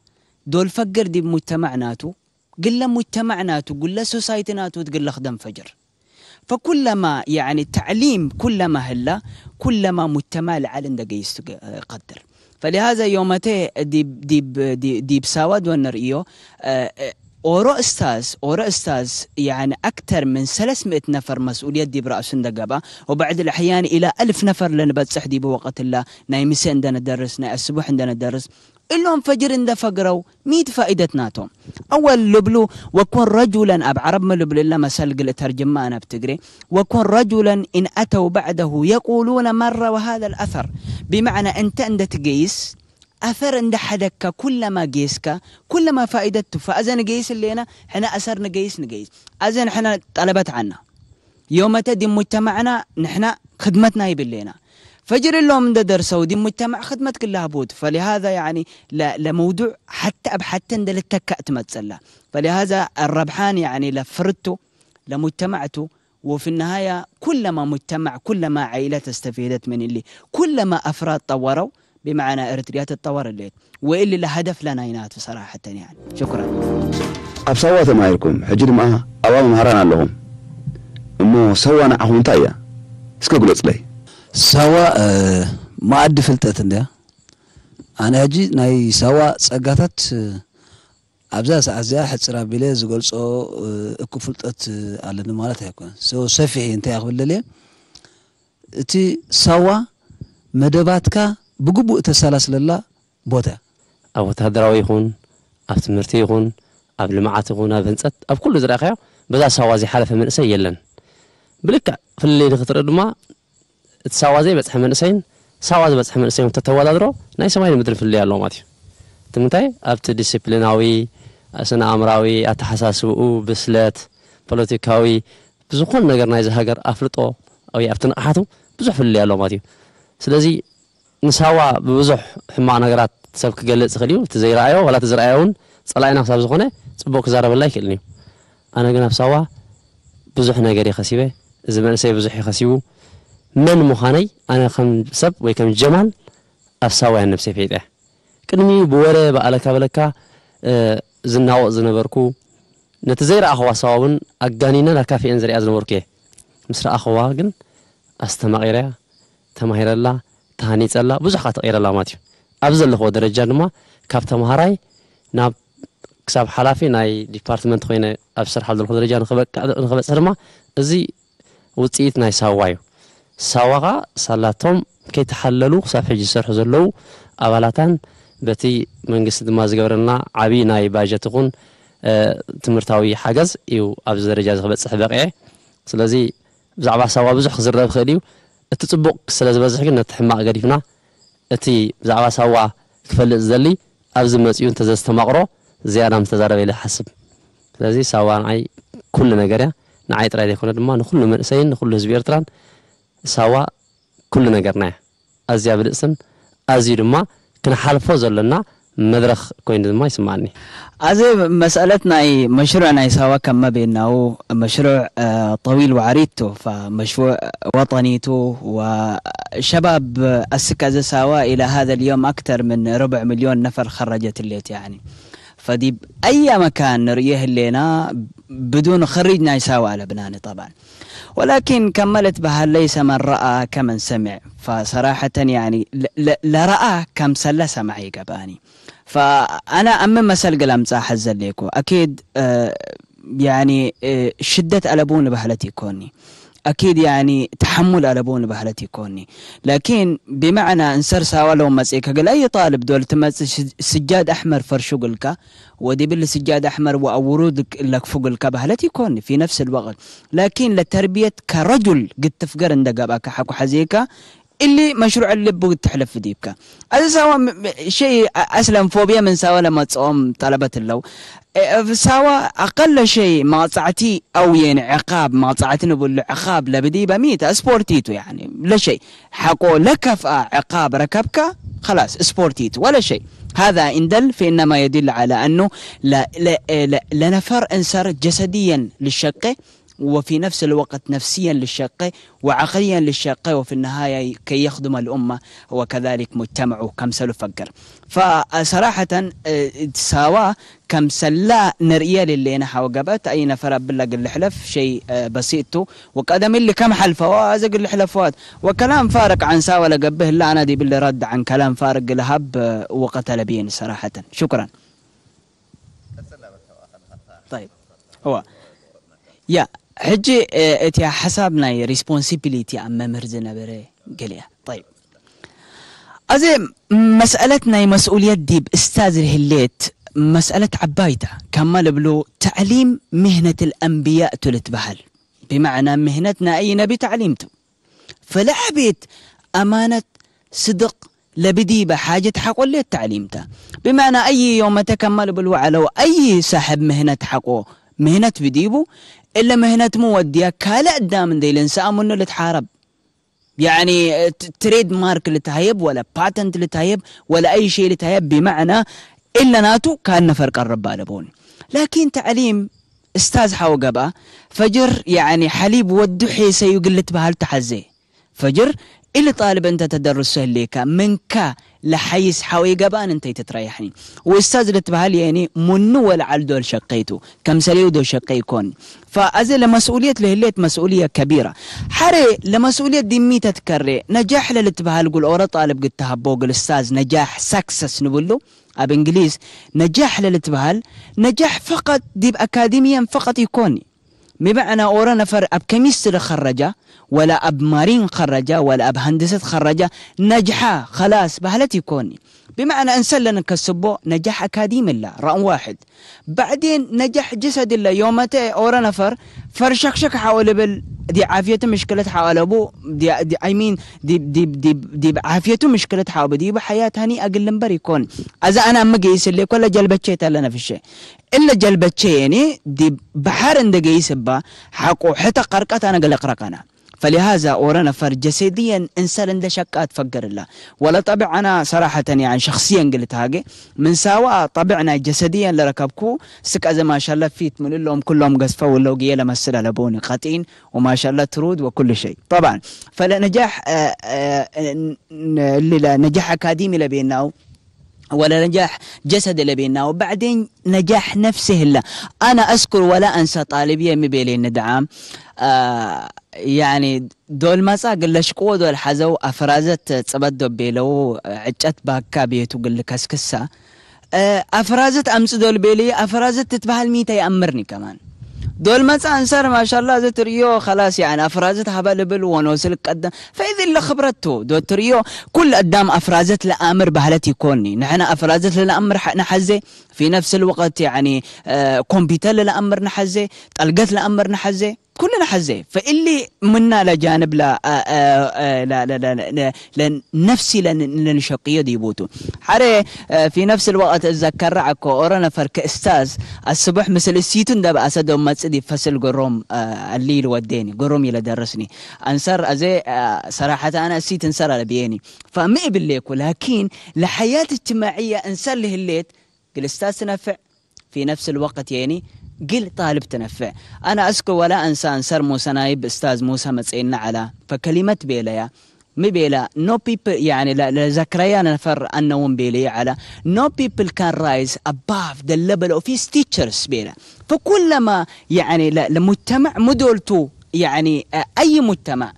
دول فقر دب مجتمعناتو قل له مجتمعناته قل له سوسايتناته تقل له خدم فجر فكلما يعني التعليم كلما هلا كلما مجتمع العالم دقي يقدر فلهذا يومته ديب ديب ديب, ديب ساود ونرئيو آه، آه، اورو استاز اورو استاز يعني اكثر من 300 نفر مسؤول يدي براس دقبا وبعد الاحيان الى ألف نفر لان بتسح دي بوقت الله نايمس عندنا درس ناي الصبح عندنا درس إلهم فجر إن فقروا ميت فائدة ناتو أول لبلو وكن رجلا أب عرب ما لبل إلا مسلق الترجم ما أنا بتقري وكن رجلا إن أتوا بعده يقولون مرة وهذا الأثر بمعنى أنت أنت تقيس اثر عند حدك كلما جيسك كلما فائدته فاذا اللي لنا حنا اثر نجيس نجيس أذن حنا طلبت عنا يوم تدي مجتمعنا نحنا خدمتنا يبلينا فجر اللوم ده درس ودي مجتمع خدمة كلها بود فلهذا يعني لموضوع حتى حتى ده للتكأت متسلا فلهذا الربحان يعني لفردته لمجتمعته وفي النهايه كلما مجتمع كلما عائله استفيدت من اللي كلما افراد طوروا بمعنى اريتريا تتطور الليل واللي له هدف لنا ينات بصراحه يعني شكرا ابصوات ما لكم حجر ما اوام مهران لهم مو سوانا اهونتايا اسكو قلت لي سوا آه، ما ادي فلتت انا اجي ناي سوا صقاتت آه، ابزا ازيا حصرا بلي زغلصو آه، اكو فلتت على نمالات هيكون سو سفي انت يا خبل لي اتي سوا مدباتكا ብግቡእ ተሰላስለላ ቦታ ኣብ ወተሃደራዊ ይኹን ኣብ ትምህርቲ ይኹን ኣብ ልምዓት ይኹን ኣብ ህንፀት ኣብ ኩሉ ዝረኣኻዮ በዛ ሳዋ ዘይሓለፈ መንእሰይ የለን ብልክዕ ፍልይ ንክትርኢ ድማ እቲ ሳዋ ዘይበፅሐ መንእሰይን ሳዋ ዝበፅሐ መንእሰይን ተተወዳድሮ ናይ ሰማይን ምድርን ፍልይ ኣለዎ ማለት እዩ እቲ ምንታይ ኣብቲ ዲስፕሊናዊ ስነ ኣእምራዊ ኣተሓሳስብኡ ብስለት ፖለቲካዊ ብዝኾኑ ነገር ናይዚ ሃገር ኣፍልጦ ኣብቲ ንቕሓቱ ብዙሕ ፍልይ ኣለዎ ማለት እዩ ስለዚ نسهوا ببزح حما نغرات سب كجلس خليه تزي رأيه ولا تزي رأيهون صلاينا صاب زخنة سبوك زارب الله يكلني أنا جنب سوا بزح نجاري خسيبة زمان سيب بزح خسيبو من مخاني أنا خم سب ويكم جمال أفسوا عن نفسي فيده كنمي بوره بقالك قبلك زناو زنبركو نتزي أخوا سوابن أجانينا كافي أنزري أزنبركي مصر أخوا جن أستمع غيره تمهير الله تهانيت الله بزحقة غير الله ماتيو أبزل لخو درجة نما كابتا مهاراي ناب كساب حلافي ناي ديبارتمنت خوين أبسر حال دلخو درجة نخبت سرما زي وطيت ناي ساوايو ساواغا سالاتهم كي تحللو خساف حجي سرح زلو أولاتان بتي من قصة ما زغورنا عبي ناي باجتقون أه تمرتاوي حاجز يو أبزل درجة نخبت سحبق إيه سلازي بزعبا سوا بزح خزر دخليو እቲ ፅቡቕ ስለ ዝበዝሕ ግን ነቲ ሕማቕ ገዲፍና እቲ ብዛዕባ ሰዋ ክፈልጥ ዝደሊ ኣብዚ መፅኡ እንተዘዝተማቕሮ ዝያዳ ምተዛረበ ኢለ ይሓስብ ስለዚ ሰዋ ንዓይ ኩሉ ነገር እያ ንዓይ ጥራይ ዘይኮነ ድማ ንኩሉ መንእሰይን ንኩሉ ህዝቢ ኤርትራን ሰዋ ኩሉ ነገርና እያ ኣዝያ ብልእስን ኣዝዩ ድማ ክንሓልፎ ዘለና መድረኽ ኮይኑ ድማ ይስምዓኒ هذه مسألتنا أي مشروعنا يساوى كما بينه مشروع آه، طويل وعريضته فمشروع وطنيته وشباب السكازة آه، سوا إلى هذا اليوم أكثر من ربع مليون نفر خرجت الليت يعني فدي أي مكان نريه لنا بدون خريجنا يساوى على طبعا ولكن كملت بها ليس من رأى كمن سمع فصراحة يعني لرأى كم سلس معي قباني فانا اما مسال قلم صح ليكو اكيد آه يعني آه شده البون بهلتي كوني اكيد يعني تحمل البون بهلتي كوني لكن بمعنى انسر ساولو مسيك قال اي طالب دول تمس سجاد احمر فرشو قلك ودي بل سجاد احمر واورود لك فوق لك بهلتي كوني في نفس الوقت لكن لتربيه كرجل قد تفقر عندك حكو حزيكا اللي مشروع اللب والتحلف في ديبكا هذا سوا شيء أسلم فوبيا من سوا لما تصوم طلبة اللو إيه، سوا أقل شيء ما تعتي أو يعني عقاب ما تعتي نقول عقاب لبدي بميت سبورتيتو يعني لا شيء حقو لكف عقاب ركبك خلاص سبورتيتو ولا شيء هذا إن دل فإنما يدل على أنه لا لا إيه، لا, نفر انسر جسديا للشقة وفي نفس الوقت نفسيا للشقة وعقليا للشقة وفي النهاية كي يخدم الأمة وكذلك مجتمعه كم فقر فصراحة آه، سوا كم سلا نرئيه للي نحا وقبت أي نفر بلق الحلف شيء آه، بسيطه وقدم اللي كم حلفة وازق الحلفات وكلام فارق عن ساوى لقبه لا أنا دي باللي رد عن كلام فارق لهب آه، وقتل بين صراحة شكرا طيب هو يا yeah. حجي اتيا حسابنا ናይ اما مرزنا بري ዝነበረ طيب እያ مسالتنا مسؤوليه ديب استاذ الهليت مسألة عبايتة كما لبلو تعليم مهنة الأنبياء تلت بحل بمعنى مهنتنا أي نبي تعليمته فلعبت أمانة صدق لبدي بحاجة حقو اللي تعليمته بمعنى أي يوم تكمل بلو على أي صاحب مهنة حقو مهنة بديبو الا مهنه مودية كالا قدام ذي الانسان منه اللي تحارب يعني تريد مارك لتهيب ولا باتنت لتهيب ولا اي شيء لتهيب بمعنى الا ناتو كان فرق بون لكن تعليم استاذ حاو قبا فجر يعني حليب ودحي سيقلت بها التحزي فجر اللي طالب انت تدرسه ليك كا لحيس حوي جبان انت تتريحني واستاذ تبهال يعني منو ولا على دول شقيتو كم سليو دول شقيكون فازل مسؤوليه لهليت مسؤوليه كبيره حري لمسؤوليه دمي تتكرر نجاح للتبهال قول اورا طالب قد تهبوق الاستاذ نجاح سكسس نقول اب انجليز نجاح للتبهال نجاح فقط ديب اكاديميا فقط يكوني بمعنى أورا نفر أب كميستر خرجة ولا أب مارين خرجة ولا أب هندسة خرجة نجحة خلاص بهلتي كوني بمعنى أنسان لنا كسبو نجاح أكاديمي الله رقم واحد بعدين نجاح جسد الله يومتي أورا نفر فرشكشك حول بال دي عافيته مشكلة حول أبو دي دي أي مين دي دي دي دي عافيته مشكلة حول دي بحياة هني أقل لمبر يكون إذا أنا ما جيس اللي كل شيء تلنا في الشيء إلا شيء يعني دي بحر جيس با حقو حتى قرقات أنا قلق رقنا فلهذا ورانا فرجسديا انسان عنده شكات فقر الله ولا طبع انا صراحه يعني شخصيا قلت هاجي من سوا طبعنا جسديا لركبكو سك اذا ما شاء الله فيت من لهم كلهم قصفه ولا وقيه لمسل لبوني قاتين وما شاء الله ترود وكل شيء طبعا فلنجاح آه، آه، نجاح اكاديمي لبيناو ولا نجاح جسد اللي بيننا وبعدين نجاح نفسه له أنا أذكر ولا أنسى طالبية مبيلي ندعم آه يعني دول ما ساق لش قوة دول حزو أفرازت تبدو بيلو عجت باكا بيتو قل كسكسة آه أفرازت أمس دول بيلي أفرازت تتبهل ميتا يأمرني كمان دول ما تنسر ما شاء الله زت ريو خلاص يعني افرازت بل ونوصل قدام فاذا اللي خبرته دوت ريو كل قدام افرازت لامر بهلتي كوني نحن افرازت لأمر نحزه في نفس الوقت يعني آه كمبيوتر لأمر نحزه طلقت لامر نحزه كلنا حزين فاللي منا لجانب جانب آه، آه، لا لا لا لا, لا نفسي لنشقيه ديبوتو حري آه، في نفس الوقت اتذكر اكو اورنا فرك استاذ الصبح مثل السيتون ده بقى سدهم مصدي فصل قروم الليل وديني قروم يلا درسني انصر ازي صراحه انا السيت انصر بيني فمئ بالليك ولكن لحياه اجتماعيه انصر له الليت الاستاذ نفع في نفس الوقت يعني قل طالب تنفع أنا أسكو ولا أنسى أنسر موسى نايب أستاذ موسى متسئلنا على فكلمة بيليا مي بيلا نو بيبل يعني لا زكريا نفر انهم بيلي على نو بيبل كان رايز اباف ذا ليفل اوف هيز تيتشرز بيلا فكلما يعني لمجتمع مدولتو يعني آه، اي مجتمع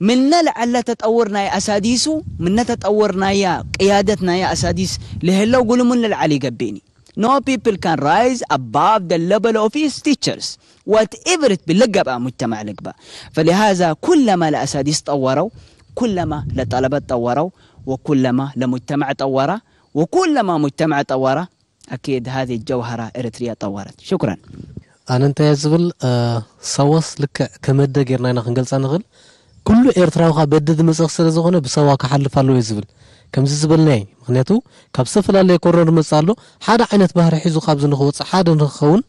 منا لعل تطورنا يا اساديسو منا تطورنا يا قيادتنا يا اساديس لهلا وقولوا من العلي قبيني No people can rise above the level of his teachers whatever it بنلقى بقى مجتمع لك بقى فلهذا كلما الأساتذة طوروا كلما لطلبة طوروا وكلما لمجتمع طور وكلما مجتمع طور أكيد هذه الجوهرة إريتريا طورت شكرا أنا أنت يا يزبل صوص آه، لك كمدة جرنا نخنقل سنغل كل إرتراوها بدد مسخسر زغنة بسوا كحل فالو زبل ከምዚ ዝበልናይ ምክንያቱ ካብ ዝተፈላለየ ኮሮን ዝመፅእ ኣሎ ሓደ ዓይነት ባህሪ ሒዙ ካብዚ ንክወፅእ ሓደ ንክኸውን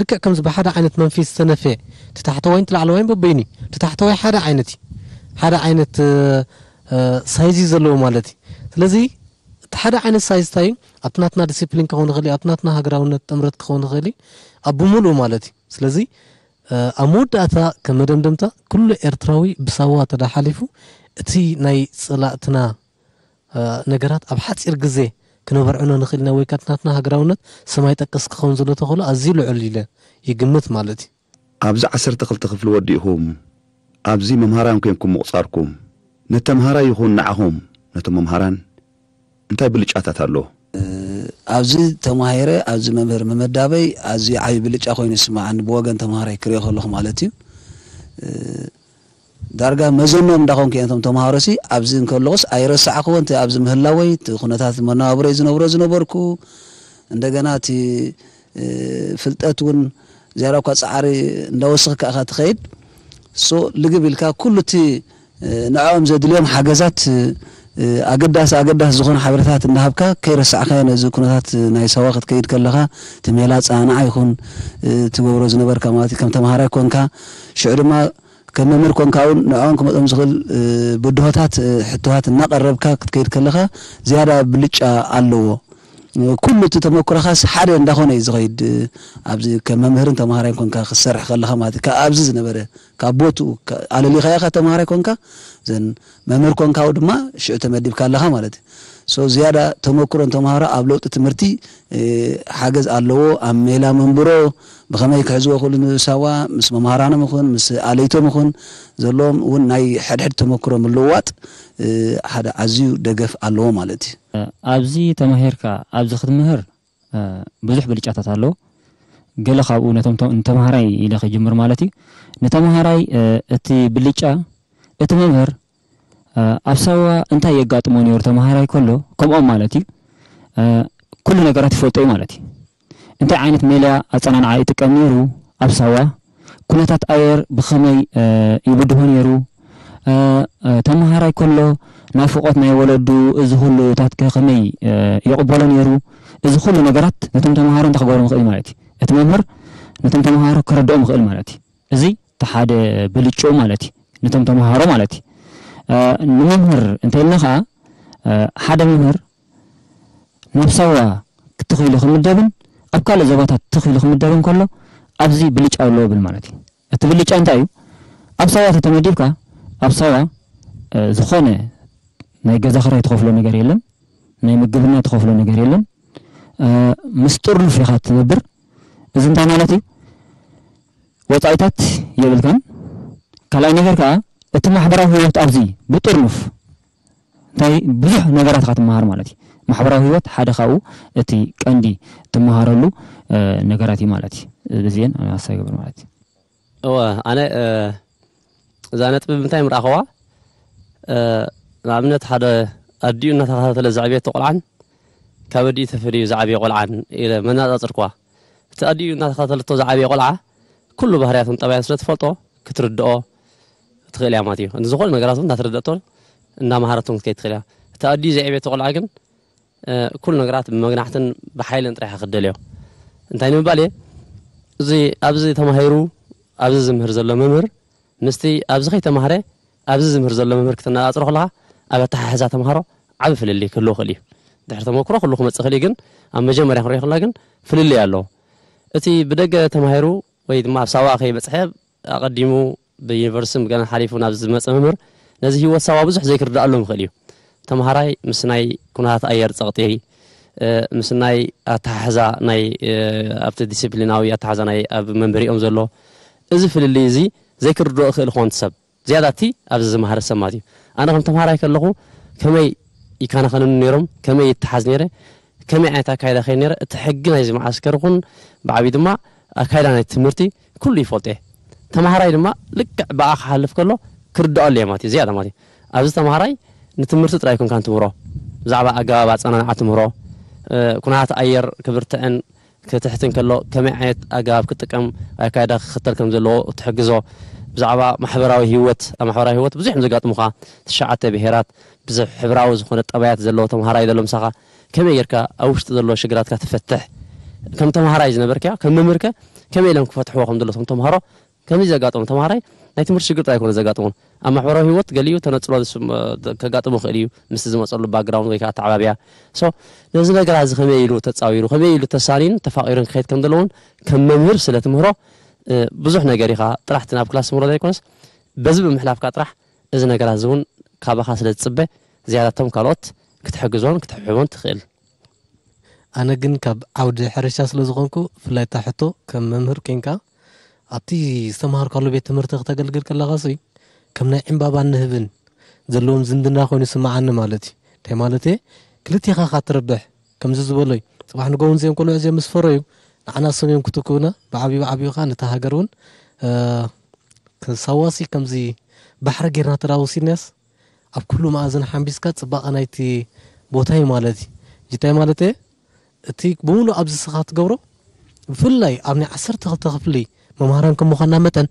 ልክዕ ከምዚ ብሓደ ዓይነት መንፊስ ዝተነፍየ ትታሕተዋይን ትላዕለዋይን በበይኒ ትታሕተዋይ ሓደ ዓይነት እዩ ሓደ ዓይነት ሳይዚ ዘለዎ ማለት እዩ ስለዚ እቲ ሓደ ዓይነት ሳይዝታ እዩ ኣብቲ ናትና ዲስፕሊን ክኸውን ይኽእል እዩ ኣብቲ ናትና ሃገራውነት ጥምረት ክኸውን ይኽእል እዩ ኣብ ብምሉእ ማለት እዩ ስለዚ ኣብ መወዳእታ ከም መደምደምታ ኩሉ ኤርትራዊ ብሳዋ ተዳሓሊፉ እቲ ናይ ፅላእትና ነገራት ኣብ ሓፂር ግዜ ክነበርዕኖ ንኽእልና ወይ ካትናትና ሃገራውነት ሰማይ ጠቀስ ክኸውን ዘሎ ተኽእሎ ኣዝዩ ልዑል ኢለ ይግምት ማለት እዩ ኣብዚ ዓሰርተ ክልተ ክፍሊ ወዲእኹም ኣብዚ መምሃራን ኮንኩም ምቕፃርኩም ነተምሃራ ይኹን ንዓኹም ነቶም መምሃራን እንታይ ብልጫታት ኣለዎ ኣብዚ ተማሂረ ኣብዚ መምህር መመዳበይ ኣዝዩ ዓብዪ ብልጫ ኮይኑ ይስማዓኒ ብወገን ተምሃራይ ክሪኦ ከለኹ ማለት እዩ ዳርጋ መዘኖም እንዳኾንከ እቶም ተምሃሮ ሲ ኣብዚ እንከለኹስ ኣይረሳዕኽዎ እንቲ ኣብዚ ምህላወይ እቲ ኩነታት መነባብሮ ዝነብሮ ዝነበርኩ እንደገና እቲ ፍልጠት እውን ዚያዳ እኳ ፃዕሪ እንዳወስኽካ ኢኻ ትኸይድ ሶ ልግብ ኢልካ ኩሉ እቲ ንዕኦም ዘድልዮም ሓገዛት ኣገዳሲ ኣገዳሲ ዝኾነ ሓበሬታት እናሃብካ ከይረሳዕካ ነዚ ኩነታት ናይ ሰባ ክትከይድ ከለኻ እቲ ሜላ ፃናዓ ይኹን ትገብሮ ዝነበርካ ማለት እዩ ከም ተምሃራይ ኮንካ ሽዑ ድማ ከም መምህር ኮንካ እውን ንዕኦም ክመፅኦም ዝኽእል ብድሆታት ሕትዋት እናቐረብካ ክትከይድ ከለኻ ዝያዳ ብልጫ ኣለዎ ኩሉ እቲ ተመኩሮኻስ ሓደ እንዳኾነ እዩ ዝኸይድ ኣብዚ ከም መምህርን ተምሃራይ ኮንካ ክትሰርሕ ከለኻ ማለት እዩ ኣብዚ ዝነበረ ካብ ቦትኡ ኣለሊኻ ኣለሊኻያኻ ተምሃራይ ኮንካ ዘን መምህር ኮንካው ድማ ሽዑ ተመዲብካ ኣለኻ ማለት እዩ ዝያዳ ተመክሮ ተምሃሮ ኣብ ለውጢ ትምህርቲ ሓገዝ ኣለዎ ኣብ ሜላ መንብሮ ብኸመይ ክሕዝዎ ክእሉ ንሳዋ ምስ መምሃራኖም ይኹን ምስ ኣለይቶም ይኹን ዘለዎም እውን ናይ ሕድሕድ ተመክሮ ምልውዋጥ ሓደ ኣዝዩ ደገፍ ኣለዎ ማለት እዩ ኣብዚ ተማሂርካ ኣብዚ ክትምህር ብዙሕ ብልጫታት ኣለዎ ገለ ካብኡ ነቶም ንተምሃራይ ኢለ ክጅምር ማለት እዩ ንተምሃራይ እቲ ብልጫ እቲ መምህር ኣብሳዋ እንታይ የጋጥሞ ነይሩ ተማሃራይ ከሎ ከምኦም ማለት እዩ ኩሉ ነገራት ይፈልጦ እዩ ማለት እዩ እንታይ ዓይነት ሜላ ኣፀናንዓ ይጥቀም ነይሩ ኣብሳዋ ኩነታት ኣየር ብኸመይ ይብድሆ ነይሩ ተመሃራይ ከሎ ናይ ፍቆት ናይ ወለዱ እዚ ኩሉ እታት ከ ከመይ የቕበሎ ነይሩ እዚ ኩሉ ነገራት ነቶም ተምሃሮ እንታይ ክገብሮ ምኽእል ማለት እዩ እቲ መምህር ነቶም ተምሃሮ ክረድኦም ይኽእል ማለት እዩ እዚ እቲ ሓደ ብልጭኡ ማለት እዩ ነቶም ተምሃሮ ማለት እዩ ንምምህር እንተይልና ከዓ ሓደ መምህር ነብሳዋ ክትኽኢሉ ክምደብን ኣብ ካልእ ዞባታት ትኽኢሉ ክምደብን ከሎ ኣብዚ ብልጫ ኣለዎ ብል ማለት እዩ እቲ ብልጫ እንታይ እዩ ኣብ ሰዋ ተተመዲብካ ኣብ ሰዋ ዝኾነ ናይ ገዛ ክራይ ትኸፍሎ ነገር የለን ናይ ምግብና ትኸፍሎ ነገር የለን ምስ ጥርሉፍ ኢኻ ትነብር እዚ እንታይ ማለት እዩ ወፃኢታት የብልካን ካልኣይ ነገር ከዓ እቲ ማሕበራዊ ህይወት ኣብዚ ብጥርሙፍ እንታይ ብዙሕ ነገራት ካ ትመሃር ማለት እዩ ማሕበራዊ ህይወት ሓደ ካብኡ እቲ ቀንዲ ትመሃረሉ ነገራት እዩ ማለት እዩ እዚአን ኣሳ ይገብር ማለት እዩ እወ ኣነ እዛ ነጥቢ ብምንታይ ምረእኸዋ ንኣብነት ሓደ ኣዲኡ እናተኸታተለ ዝዕብየ ተቆልዓን ካብ ኣዲኡ ተፈልዩ ዝዓበየ ቆልዓን ኢለ መናፃፅርክዋ እቲ ኣዲኡ እናተኸታተለቶ ዝዓበየ ቆልዓ ኩሉ ባህርያትን ጠባያን ስለ ትፈልጦ ክትርድኦ تخيل يا ماتيو نزغل نقرات انت تردتون ان مهارتون كي تخيل تأدي زي بيت غلا عقن كل نقرات بمقنعتن بحيل انت رايح اخد ليو انت هاي مبالي زي ابزي تمهيرو ابزي زمهر زلو ممر مستي ابزي خي تمهري ابزي زمهر زلو ممر كتنا اطرخ لها ابتح حزا تمهرو عب فللي كلو خلي دحر تمهكرو خلو خمت سخلي قن اما جمع ريح ريح لقن فللي يالو اتي بدق تمهيرو ويد ما بساواخي بتحيب اقديمو ብዩኒቨርስቲ ምገና ሓሊፉ ናብ ዝመፀ መምህር ነዚ ሂወት ሰባ ብዙሕ ዘይክርዳኣሉ ምኽእል እዩ ተምሃራይ ምስ ናይ ኩነታት ኣየር ፀቕጢ ምስ ናይ ኣተሓሕዛ ናይ ኣብቲ ዲስፕሊናዊ ኣተሓሕዛ ናይ ኣብ መምህሪኦም ዘሎ እዚ ፍልልይ እዚ ዘይክርድኦ ክእል ኮንቲ ሰብ ዝያዳ እቲ ኣብዚ ዝመሃረ ሰብ ማለት እዩ ኣነ ከም ተምሃራይ ከለኹ ከመይ ይካናኸንኒ ነይሮም ከመይ ይተሓዝ ነይረ ከመይ ዓይነት ኣካይዳ ኸይ ነይረ እቲ ሕጊ ናይ ዝመዓስከር ይኹን ብዓብዪ ድማ ኣካይዳ ናይ ትምህርቲ ኩሉ ይፈልጥ እየ ተምሃራይ ድማ ልክዕ ብኣ ክሓልፍ ከሎ ክርድኦ ኣለየ ማለት እዩ ዝያዳ ማለት እዩ ኣብዚ ተምሃራይ ንትምህርቲ ጥራይ ኮንካ ንትምህሮ ብዛዕባ ኣገባባ ፀናንዓ ትምህሮ ኩናት ኣየር ክብርትዕን ክትሕትን ከሎ ከመይ ዓይነት ኣገባብ ክጥቀም ኣካይዳ ክኽተል ከም ዘለዎ ትሕግዞ ብዛዕባ ማሕበራዊ ሂወት ኣብ ማሕበራዊ ሂወት ብዙሕ ዘጋጥሙ ከዓ ትሽዓተ ብሄራት ብዙሕ ሕብራዊ ዝኾነ ጠባያት ዘለዎ ተምሃራይ ዘሎ ምሳኻ ከመይ ጌርካ ኣብ ውሽጢ ዘሎ ሽግራትካ ትፈትሕ ከም ተምሃራይ ዝነበርካ ከም መምህርካ ከመይ ኢሎም ክፈትሕዎ ከም ዘሎ ቶም ተምሃሮ ከመይ ዘጋጥሞ ተምሃራይ ናይ ትምህርቲ ሽግር ጥራይ ኮነ ዘጋጥሞን ኣብ ማሕበራዊ ሂወት ገሊዩ ተነፅሎ ከጋጥሞ ክእል እዩ ምስ ዝመፀሉ ባግራውንድ ወይከዓ ተዓባብያ ሶ ነዚ ነገራት እዚ ከመይ ኢሉ ተፃዊሩ ከመይ ኢሉ ተሳኒን ተፋቂሩን ክከይድ ከም ዘለዎን ከም መምህር ስለ ትምህሮ ብዙሕ ነገር ኢኻ ጥራሕቲ ናብ ክላስ ትምህሮ ዘይኮነስ በዚ ብምሕላፍካ ጥራሕ እዚ ነገራ እዚ እውን ካባኻ ስለ ዝፅበ ዝያዳቶም ካልኦት ክትሕግዞን ክትሕሕቦን ትኽእል ኣነ ግን ካብ ዓውዲ ሕርሻ ስለ ዝኾንኩ ብፍላይ ታሕቶ ከም መምህር ኮንካ ኣብቲ ዝተምሃርካሉ ቤት ትምህርቲ ክተገልግል ከለኻ ሲ ከም ናይ ዕምባባ ንህብን ዘለዎም ዝንድና ኮይኑ ስምዓኒ ማለት እዩ እንታይ ማለት እየ ክልቲኻ ካ ትርብሕ ከምዚ ዝበሎ እዩ ፅባሕ ንጎ እውን እዚኦም ቆልዑ እዚኦም ምስ ፈረዩ ንዓና ሰሚኦም ክትክብና ብዓብዩ ብዓብዩኻ ነታ ሃገር እውን ሳዋሲ ከምዚ ባሕሪ ጌርና ተዳወሲድናስ ኣብ ኩሉ ማእዘን ሓንቢስካ ፅባቐ ናይቲ ቦታ እዩ ማለት እዩ እጅንታይ ማለት እየ እቲ ብምሉእ ኣብዚ ስኻ ትገብሮ ብፍላይ ኣብ ናይ ዓሰርተ ክልተ ክፍሊ መምሃራን ከም ምዃንና መጠን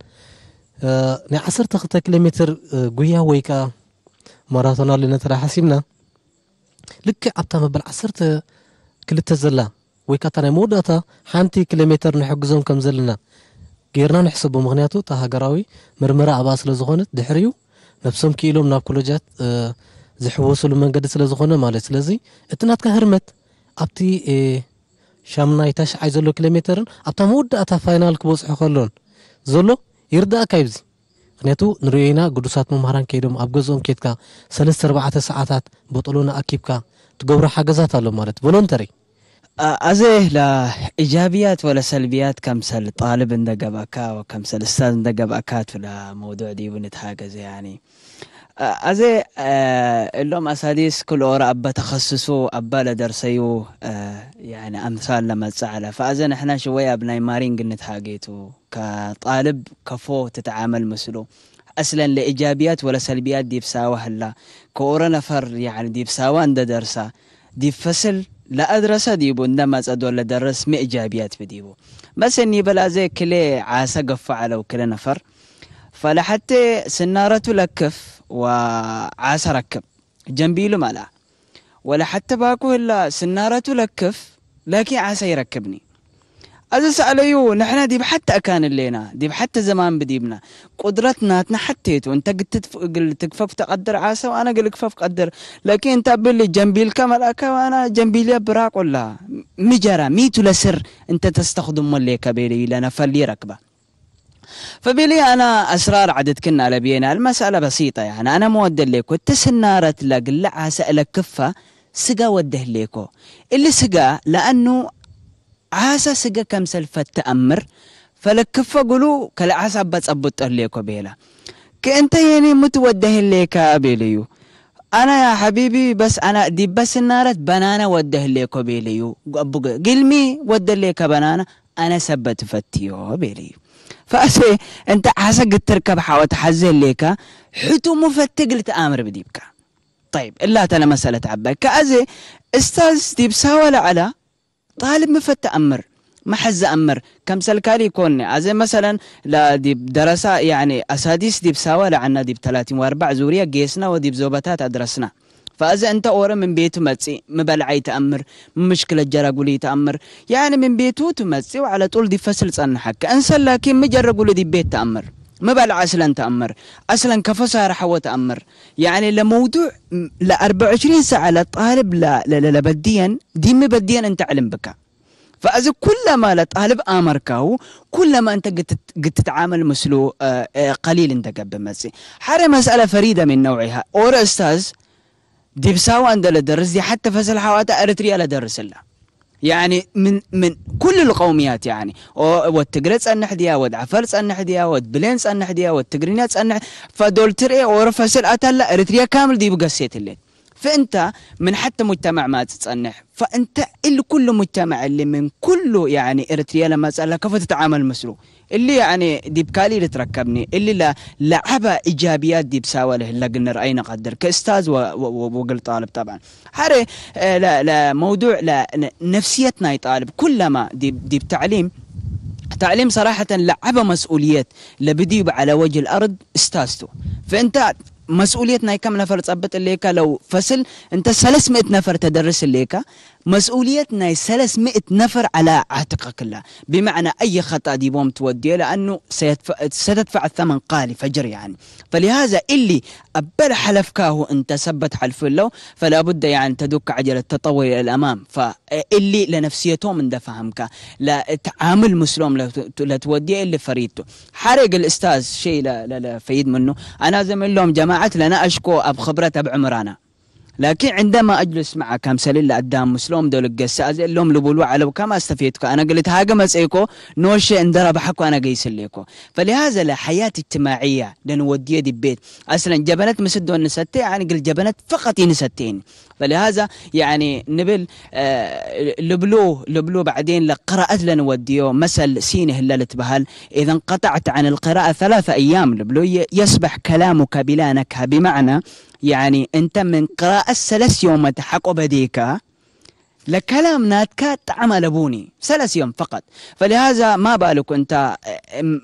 ናይ 12 ኪሎ ሜትር ጉያ ወይ ከዓ ማራቶን ኣለና ተራ ሓሲብና ልክዕ ኣብታ መበል 1 ክልተ ዘላ ወይ ከዓ ናይ መወዳእታ ሓንቲ ኪሎ ሜትር ንሕግዞም ከም ዘለና ጌርና ንሕሰቦ ምክንያቱ እታ ሃገራዊ ምርመራ ኣብኣ ስለ ዝኾነት ድሕሪኡ ነብሶም ክኢሎም ናብ ኮሌጃት ዝሕወስሉ መንገዲ ስለ ዝኾነ ማለት ስለዚ እቲ ናትካ ህርመት ኣብቲ ሻሙናይታ ሸዓይ ዘሎ ኪሎ ሜተርን ኣብታ መወዳእታ ፋይናል ክበፅሑ ከሎን ዘሎ ይርዳእካ ይብዚ ምክንያቱ ንሪኦ ኢና ቅዱሳት መምሃራን ከይዶም ኣብ ገዝኦም ኬትካ ሰለስተ ኣርባዕተ ሰዓታት በጠሎና ኣኪብካ ትገብሮ ሓገዛት ኣሎ ማለት ቮሎንተሪ أزيه لا إيجابيات ولا سلبيات كمثل الطالب عندك أكا وكمثل الأستاذ عندك أكات ولا موضوع دي ونتحاجز يعني አዜ እሎም ኣሳዲስ ክልኦረ ኣባ ተኸስሱ ኣባ ለደርሰዩ ኣምሳል ለመፅዓለ ፈኣዘ ንሕና ሽወይ ኣብ ናይ ማሪንግ ንትሃጌቱ ከጣልብ ከፎ ትተዓመል ምስሉ أسلا لإيجابيات ولا سلبيات دي بساوة هلا كورا نفر يعني دي بساوة عند درسة دي فصل لا أدرس ديبو إنما أزد ولا درس مي إيجابيات بديبو بس إني بلا زي كلي عاسى قفة على وكل نفر فلحتى سنارته لكف وعاس ركب جنبيله ملا ولا حتى باكو إلا سنارته لكف لكن عاس يركبني أزس عليو نحنا دي بحتى أكان اللينا دي بحتى زمان بديبنا قدرتنا تنحتيت وانت قلت قلت كفف تقدر عاسى وانا قلت كفف قدر لكن انت بلي جنبي الكاميرا وانا جنبي لي براق ولا مجرى ميتو لسر انت تستخدم مليك بيلي لنا فلي ركبه فبيلي انا اسرار عدد كنا على بينا المساله بسيطه يعني انا مود ليكو تسنارت لقلعها سالك كفه سقا وده ليكو اللي سقا لانه عاسى سقا كم سلفت تامر فلكفة قلو كالعاسى بتصبط ليكو بيلا كأنت يعني متوده ليك بيليو انا يا حبيبي بس انا دي بس النارت بنانا وده ليكو بيليو قلمي وده ليك بنانا انا سبت فتيو بيليو فأسي أنت حسق تركب حاوة تحزي ليك حتو مفتق لتآمر بديبك طيب إلا تلا مسألة عباك كأزي استاذ ستيب ساولا على طالب مفت أمر ما حز أمر كم سلكالي يكون أزي مثلا لا ديب درسة يعني أساديس ديب ساولا عنا ديب واربع زوريا قيسنا وديب زوبتات أدرسنا فاز انت اورا من بيته مسي مبلع يتامر مشكله جراقول يتامر يعني من بيته تمتسي وعلى طول دي فصل صنحك انسى لكن مجرقول دي بيت تامر مبلع اصلا تامر اصلا كفصار حوى تامر يعني لموضوع ل 24 ساعه للطالب لا لا لا, بديا دي مبديا انت علم بك فاذا كلما لطالب امركه كلما انت قد تتعامل مسلو آه، آه، قليل انت قبل مسي حري مساله فريده من نوعها اور استاذ ديبساو عند الدرس دي حتى فسل حواتا أريتريا درس لها يعني من من كل القوميات يعني والتقريت صنح ديا والعفل صنح ديا والبلين صنح ديا والتقرينات صنح فدول تري ورفسل أتلا أريتريا كامل دي بقسيت الليل فانت من حتى مجتمع ما تتصنح فانت اللي كل مجتمع اللي من كله يعني اريتريا لما تسالها كيف تتعامل مسلو اللي يعني ديب اللي تركبني اللي لا لعبة إيجابيات ديب ساوله قلنا أين قدر كأستاذ وقل طالب طبعا هاري آه، لا لا موضوع لا نفسيتنا طالب كلما ديب, ديب تعليم تعليم صراحة لعبة مسؤولية لبديب على وجه الأرض استاذته فأنت مسؤوليتنا كم نفر تثبت الليكا لو فصل انت 300 نفر تدرس الليكا مسؤوليتنا 300 نفر على عاتقك الله بمعنى أي خطأ دي بوم توديه لأنه سيدفع ستدفع الثمن قالي فجر يعني فلهذا اللي أبل حلفكاه أنت ثبت حلف له فلا بد يعني تدك عجلة التطور إلى الأمام فاللي لنفسيته من دفهمك لا تعامل مسلم لا توديه اللي فريدته حرق الأستاذ شيء لا لا, لا فيد منه أنا زمن لهم جماعة لنا أشكو بخبرة بعمرانا لكن عندما اجلس مع كم سليل قدام مسلم دول القسا لهم لبولوا على كما استفيدك انا قلت هاجا مسيكو نوش اندرا بحكو انا قيس ليكو فلهذا الحياه اجتماعيه لنودي دي البيت اصلا جبنت مسد نستي يعني قلت جبنت فقط ينستين فلهذا يعني نبل آه لبلو لبلو بعدين لقرأت لنا وديو مثل سينه اللي تبهل إذا انقطعت عن القراءة ثلاثة أيام لبلو يصبح كلامك بلا نكهة بمعنى يعني انت من قراءة يوم تحق بديكا لكلام ناتكا طعم لبوني يوم فقط فلهذا ما بالك انت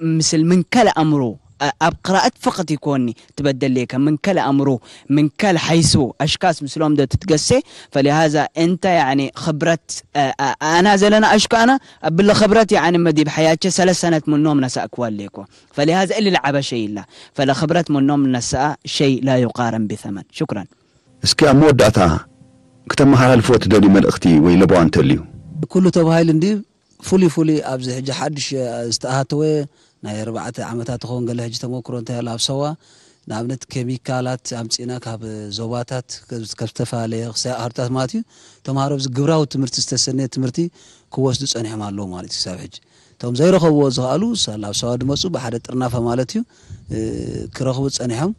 مثل من كلا امره أبقرأت فقط يكوني تبدل ليك من كل أمره من كل حيسو أشخاص مسلم ده تتقسي فلهذا أنت يعني خبرة آه، آه، أنا زي لنا أشكو أنا بلا خبرتي يعني مدي بحياتي ثلاث سنة من نوم نساء أكوال ليكو فلهذا اللي لعب شيء لا فلا خبرة من نوم نساء شيء لا يقارن بثمن شكرا اسكي أمودعتا ክተመሓላልፎ ትደልዩ መልእኽቲ ወይ ለቦዋ እንተልዩ ኩሉ ተባሂሉ እንዲ ፍሉይ فولي فولي أبزه جحدش ዝተኣሃተወ آه، ናይ ኣርባዕተ ዓመታት ትኸውን ገለ ሕጂ ተመክሮ እንታይ ኣብ ሰዋ ንኣብነት ኬሚካላት ኣምፂና ካብ ዞባታት ካብ ዝተፈላለየ ኣህርታት ማለት እዩ ተምሃሮ ዚ ግብራዊ ትምህርቲ ዝተሰነየ ትምህርቲ ክወስዱ ፀኒሖም ኣለዉ ማለት እዩ ክሳብ ሕጂ እቶም ዘይረኸብዎ ዝኽኣሉ ኣብ ሰባ ድመፁ ብሓደ ጥርናፈ ማለት እዩ ክረኽቡ ፀኒሖም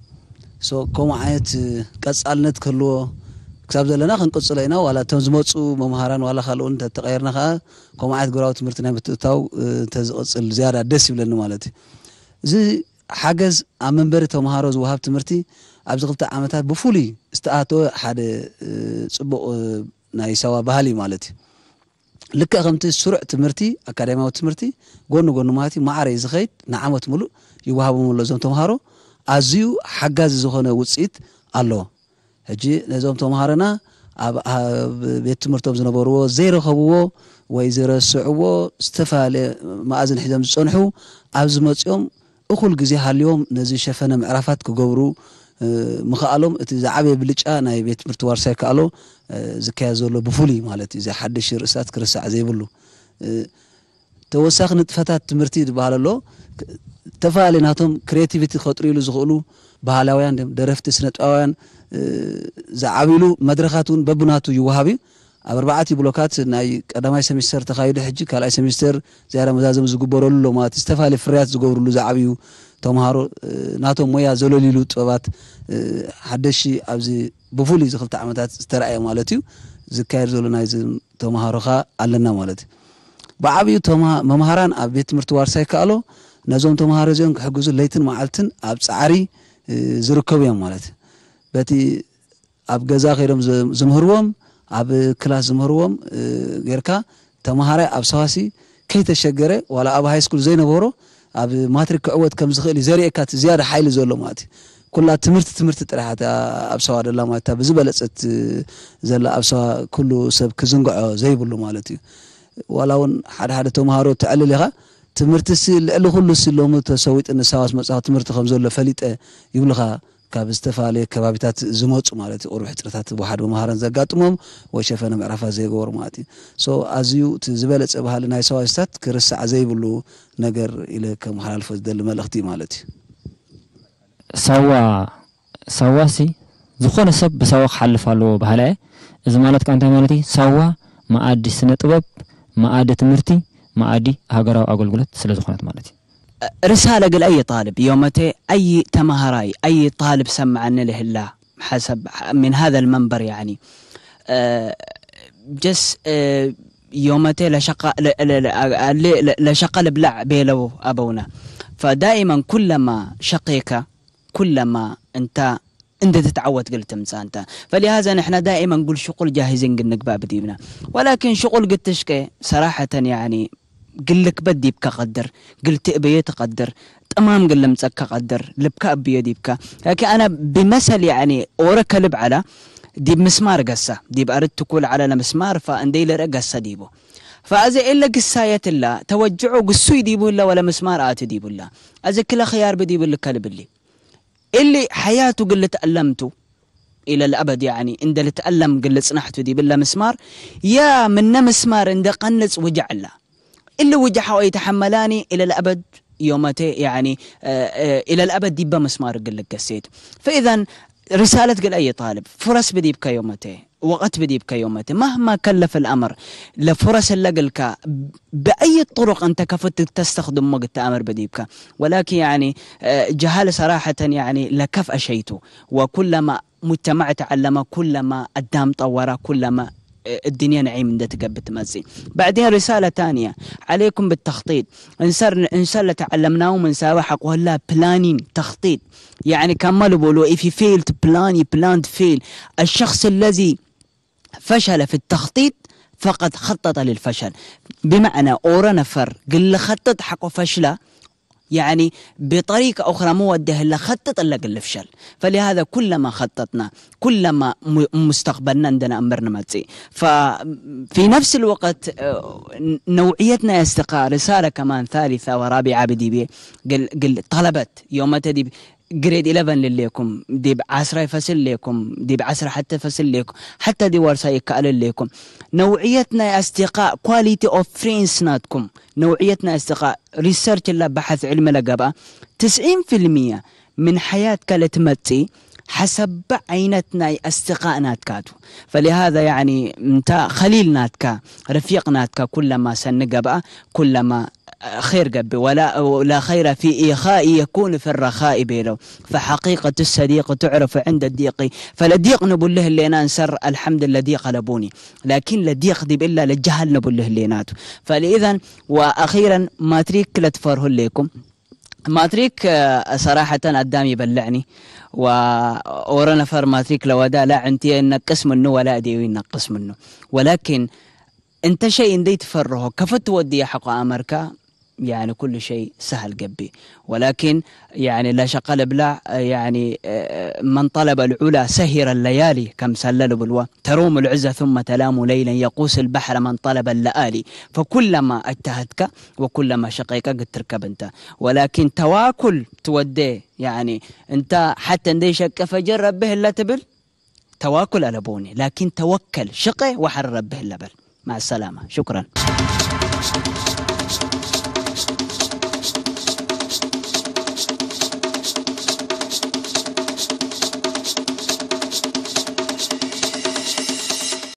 ከምኡ ዓይነት ቀፃልነት ክህልዎ ክሳብ ዘለና ክንቅፅሎ ኢና ዋላ እቶም ዝመፁ መምሃራን ዋላ ካልኦን ተተቀየርና ከዓ ከምኡ ዓይነት ጉራዊ ትምህርቲ ናይ ምትእታው ተዝቕፅል ዝያዳ ደስ ይብለኒ ማለት እዩ እዚ ሓገዝ ኣብ መንበሪ ተምሃሮ ዝወሃብ ትምህርቲ ኣብዚ ክልተ ዓመታት ብፍሉይ ዝተኣተወ ሓደ ፅቡቕ ናይ ሰባ ባህል እዩ ማለት እዩ ልክዕ ከምቲ ስሩዕ ትምህርቲ ኣካዳሚያዊ ትምህርቲ ጎኒ ጎኒ ማለት እዩ ማዕረ እዩ ዝኸይድ ንዓመት ሙሉእ ይወሃቦም ኣሎ እዞም ተምሃሮ ኣዝዩ ሓጋዚ ዝኾነ ውፅኢት ኣለዎ ሕጂ ነዞም ተምሃሮና ኣብ ቤት ትምህርቶም ዝነበርዎ ዘይረኸብዎ ወይ ዝረስዕዎ ዝተፈላለየ መእዝን ሒዞም ዝፀንሑ ኣብዚ መፅኦም እኹል ግዜ ሃልዮም ነዚ ሸፈነ ምዕራፋት ክገብሩ ምክኣሎም እቲ ዝዓበየ ብልጫ ናይ ቤት ትምህርቲ ዋርሳ ይከኣሎ ዝካየድ ዘሎ ብፍሉይ ማለት እዩ ዘሓደሽ ርእስታት ክርስዕ ዘይብሉ ተወሳኺ ንጥፈታት ትምህርቲ ዝበሃል ኣሎ ተፈላለዩ ናቶም ክሬቲቪቲ ከጥርኢሉ ዝኽእሉ ባህላውያን ደረፍቲ ስነ ጥበባውያን ዝዓቢሉ መድረኻት እውን በብናቱ ይወሃብ እዩ ኣብ ኣርባዕቲ ብሎካት ናይ ቀዳማይ ሰሚስተር ተካይዱ ሕጂ ካልኣይ ሰሚስተር ዝያዳ መዛዘም ዝግበረሉ ሎ ማለት ዝተፈላለየ ፍርያት ዝገብርሉ ዝዓብዩ ተምሃሮ ናቶም ሞያ ዘለሊሉ ጥበባት ሓደሺ ኣብዚ ብፍሉይ ዝክልተ ዓመታት ዝተረኣየ ማለት እዩ ዝካየድ ዘሎ ናይ ተምሃሮ ከ ኣለና ማለት እዩ ብዓብዩ መምሃራን ኣብ ቤት ትምህርቲ ዋርሳ ይከኣሎ ነዞም ተምሃሮ እዚኦም ክሕግዙ ለይትን መዓልትን ኣብ ፃዕሪ ዝርከቡ እዮም ማለት እዩ በቲ ኣብ ገዛ ከይዶም ዝምህርዎም ኣብ ክላስ ዝምህርዎም ጌርካ ተምሃራይ ኣብ ሰዋሲ ከይተሸገረ ዋላ ኣብ ሃይስኩል ዘይነበሮ ኣብ ማትሪክ ክዕወት ከም ዝኽእል እዩ ዘርእየካ እቲ ዝያደ ሓይሊ ዘሎ ማለት እዩ ኩላ ትምህርቲ ትምህርቲ ጥራሕ ኣብ ሰባ ደላ ማለት እያ ብዝበለፀት ዘላ ኣብ ሰባ ኩሉ ሰብ ክዝንግዖ ዘይብሉ ማለት እዩ ዋላ እውን ሓደ ሓደ ተምሃሮ ትዕልል ኢኻ ትምህርቲ ልዕሊ ኩሉ ሲ ሎሚ ተሰዊጡ ንሳዋስ መፅሓፍ ትምህርቲ ከም ዘሎ ፈሊጠ ይብልካ ካብ ዝተፈላለየ ከባቢታት ዝመፁ ማለት እዩ ቁርብ ሕፅረታት ብሓደ መሃራን ዘጋጥሞም ወይ ሸፈነ ምዕራፋ ዘይገበሩ ማለት እዩ ሶ ኣዝዩ እቲ ዝበለፀ ባህሊ ናይ ሰዋስታት ክርሳዕ ዘይብሉ ነገር ኢለ ከመሓላልፎ ዝደሊ መልእኽቲ ማለት እዩ ሳዋ ሳዋ ሲ ዝኾነ ሰብ ብሳዋ ክሓልፍ ኣለዎ ባህላ እየ እዚ ማለት ካ እንታይ ማለት እዩ ሳዋ መኣዲ ስነ ጥበብ መኣዲ ትምህርቲ መኣዲ ሃገራዊ ኣገልግሎት قلت ዝኾነት ማለት مالتي رسالة قل أي طالب يومتي أي تمهراي أي طالب سمع عن له الله حسب من هذا المنبر يعني أه جس أه يومتي لشق لشق لبلع بيلو أبونا فدائما كلما شقيك كلما أنت انت تتعود قلت انت فلهذا نحن دائما نقول شغل جاهزين قلنا بديبنا ولكن شغل قد تشكي صراحة يعني قلك بدي بك قدر قلت أبي تقدر تمام قل لم قدر لبك أبي ديبك لكن أنا بمثل يعني أورك لب على ديب مسمار قصة ديب اردت تقول على مسمار فأندي لرق قصة ديبو فأزي إلا قساية الله توجعوا قصوا يديبوا الله ولا مسمار آت يديبوا الله أزي كلا خيار بديب اللي اللي اللي حياته قلت المتو إلى الأبد يعني إن تألم قلت صنحت ديب الله مسمار يا من مسمار إن قنص وجع الله إلا وجحوا يتحملاني إلى الأبد يومتي يعني آه، آه، إلى الأبد ديبا مسمار قل لك السيد فإذا رسالة قل أي طالب فرص بديبك يومتي وقت بديبك يومتي مهما كلف الأمر لفرص لقلك بأي طرق أنت كفت تستخدم وقت أمر بديبك ولكن يعني آه، جهال صراحة يعني لكف أشيته وكلما مجتمع تعلم كلما الدام طور كلما الدنيا نعيم من تقبت تمزي بعدين رسالة ثانية عليكم بالتخطيط انسان انسان اللي تعلمناه من سوا حقه بلانين تخطيط يعني كملوا بقولوا if you failed plan you planned fail الشخص الذي فشل في التخطيط فقد خطط للفشل بمعنى اورا نفر قل خطط حقه فشله يعني بطريقة أخرى مودة إلا خطط إلا قل فشل فلهذا كلما خططنا كلما مستقبلنا عندنا ما زي ففي نفس الوقت آه، نوعيتنا يا أصدقاء رسالة كمان ثالثة ورابعة بدي بي قل, قل طلبت يوم تدي جريد 11 لليكم ديب 10 فصل ليكم ديب 10 حتى فصل ليكم حتى دي ورساي كال ليكم نوعيتنا يا أصدقاء كواليتي أوف فرينس ناتكم نوعيتنا يا أصدقاء ريسيرش لا بحث لا لقبا 90% من حياتك لتمتي حسب عينتنا أصدقاء ناتكاتو فلهذا يعني انت خليل ناتكا رفيق ناتكا كلما سنقبا كلما خير قبي ولا لا خير في إيخاء يكون في الرخاء بينه فحقيقة الصديق تعرف عند الضيق فلديق نبو له اللي نسر الحمد لله قلبوني لكن لديق دي بالله للجهل نبو له اللي ناتو فلإذا وأخيرا ما تريك لا لكم ما تريك آه، صراحة قدامي يبلعني ورانا فر ماتريك لو دا لا عندي انك قسم منه ولا ادي انك قسم منه ولكن انت شيء ديت تفره كفت ودي حق امريكا يعني كل شيء سهل قبي ولكن يعني لا شق لا يعني آه، من طلب العلا سهر الليالي كم سلل بلوى تروم العزة ثم تلام ليلا يقوس البحر من طلب اللآلي فكلما اجتهدك وكلما شقيك قد تركب انت ولكن تواكل توديه يعني انت حتى نديشك فجرب به لا تبل تواكل ألبوني لكن توكل شقي وحرب به اللبل مع السلامة شكرا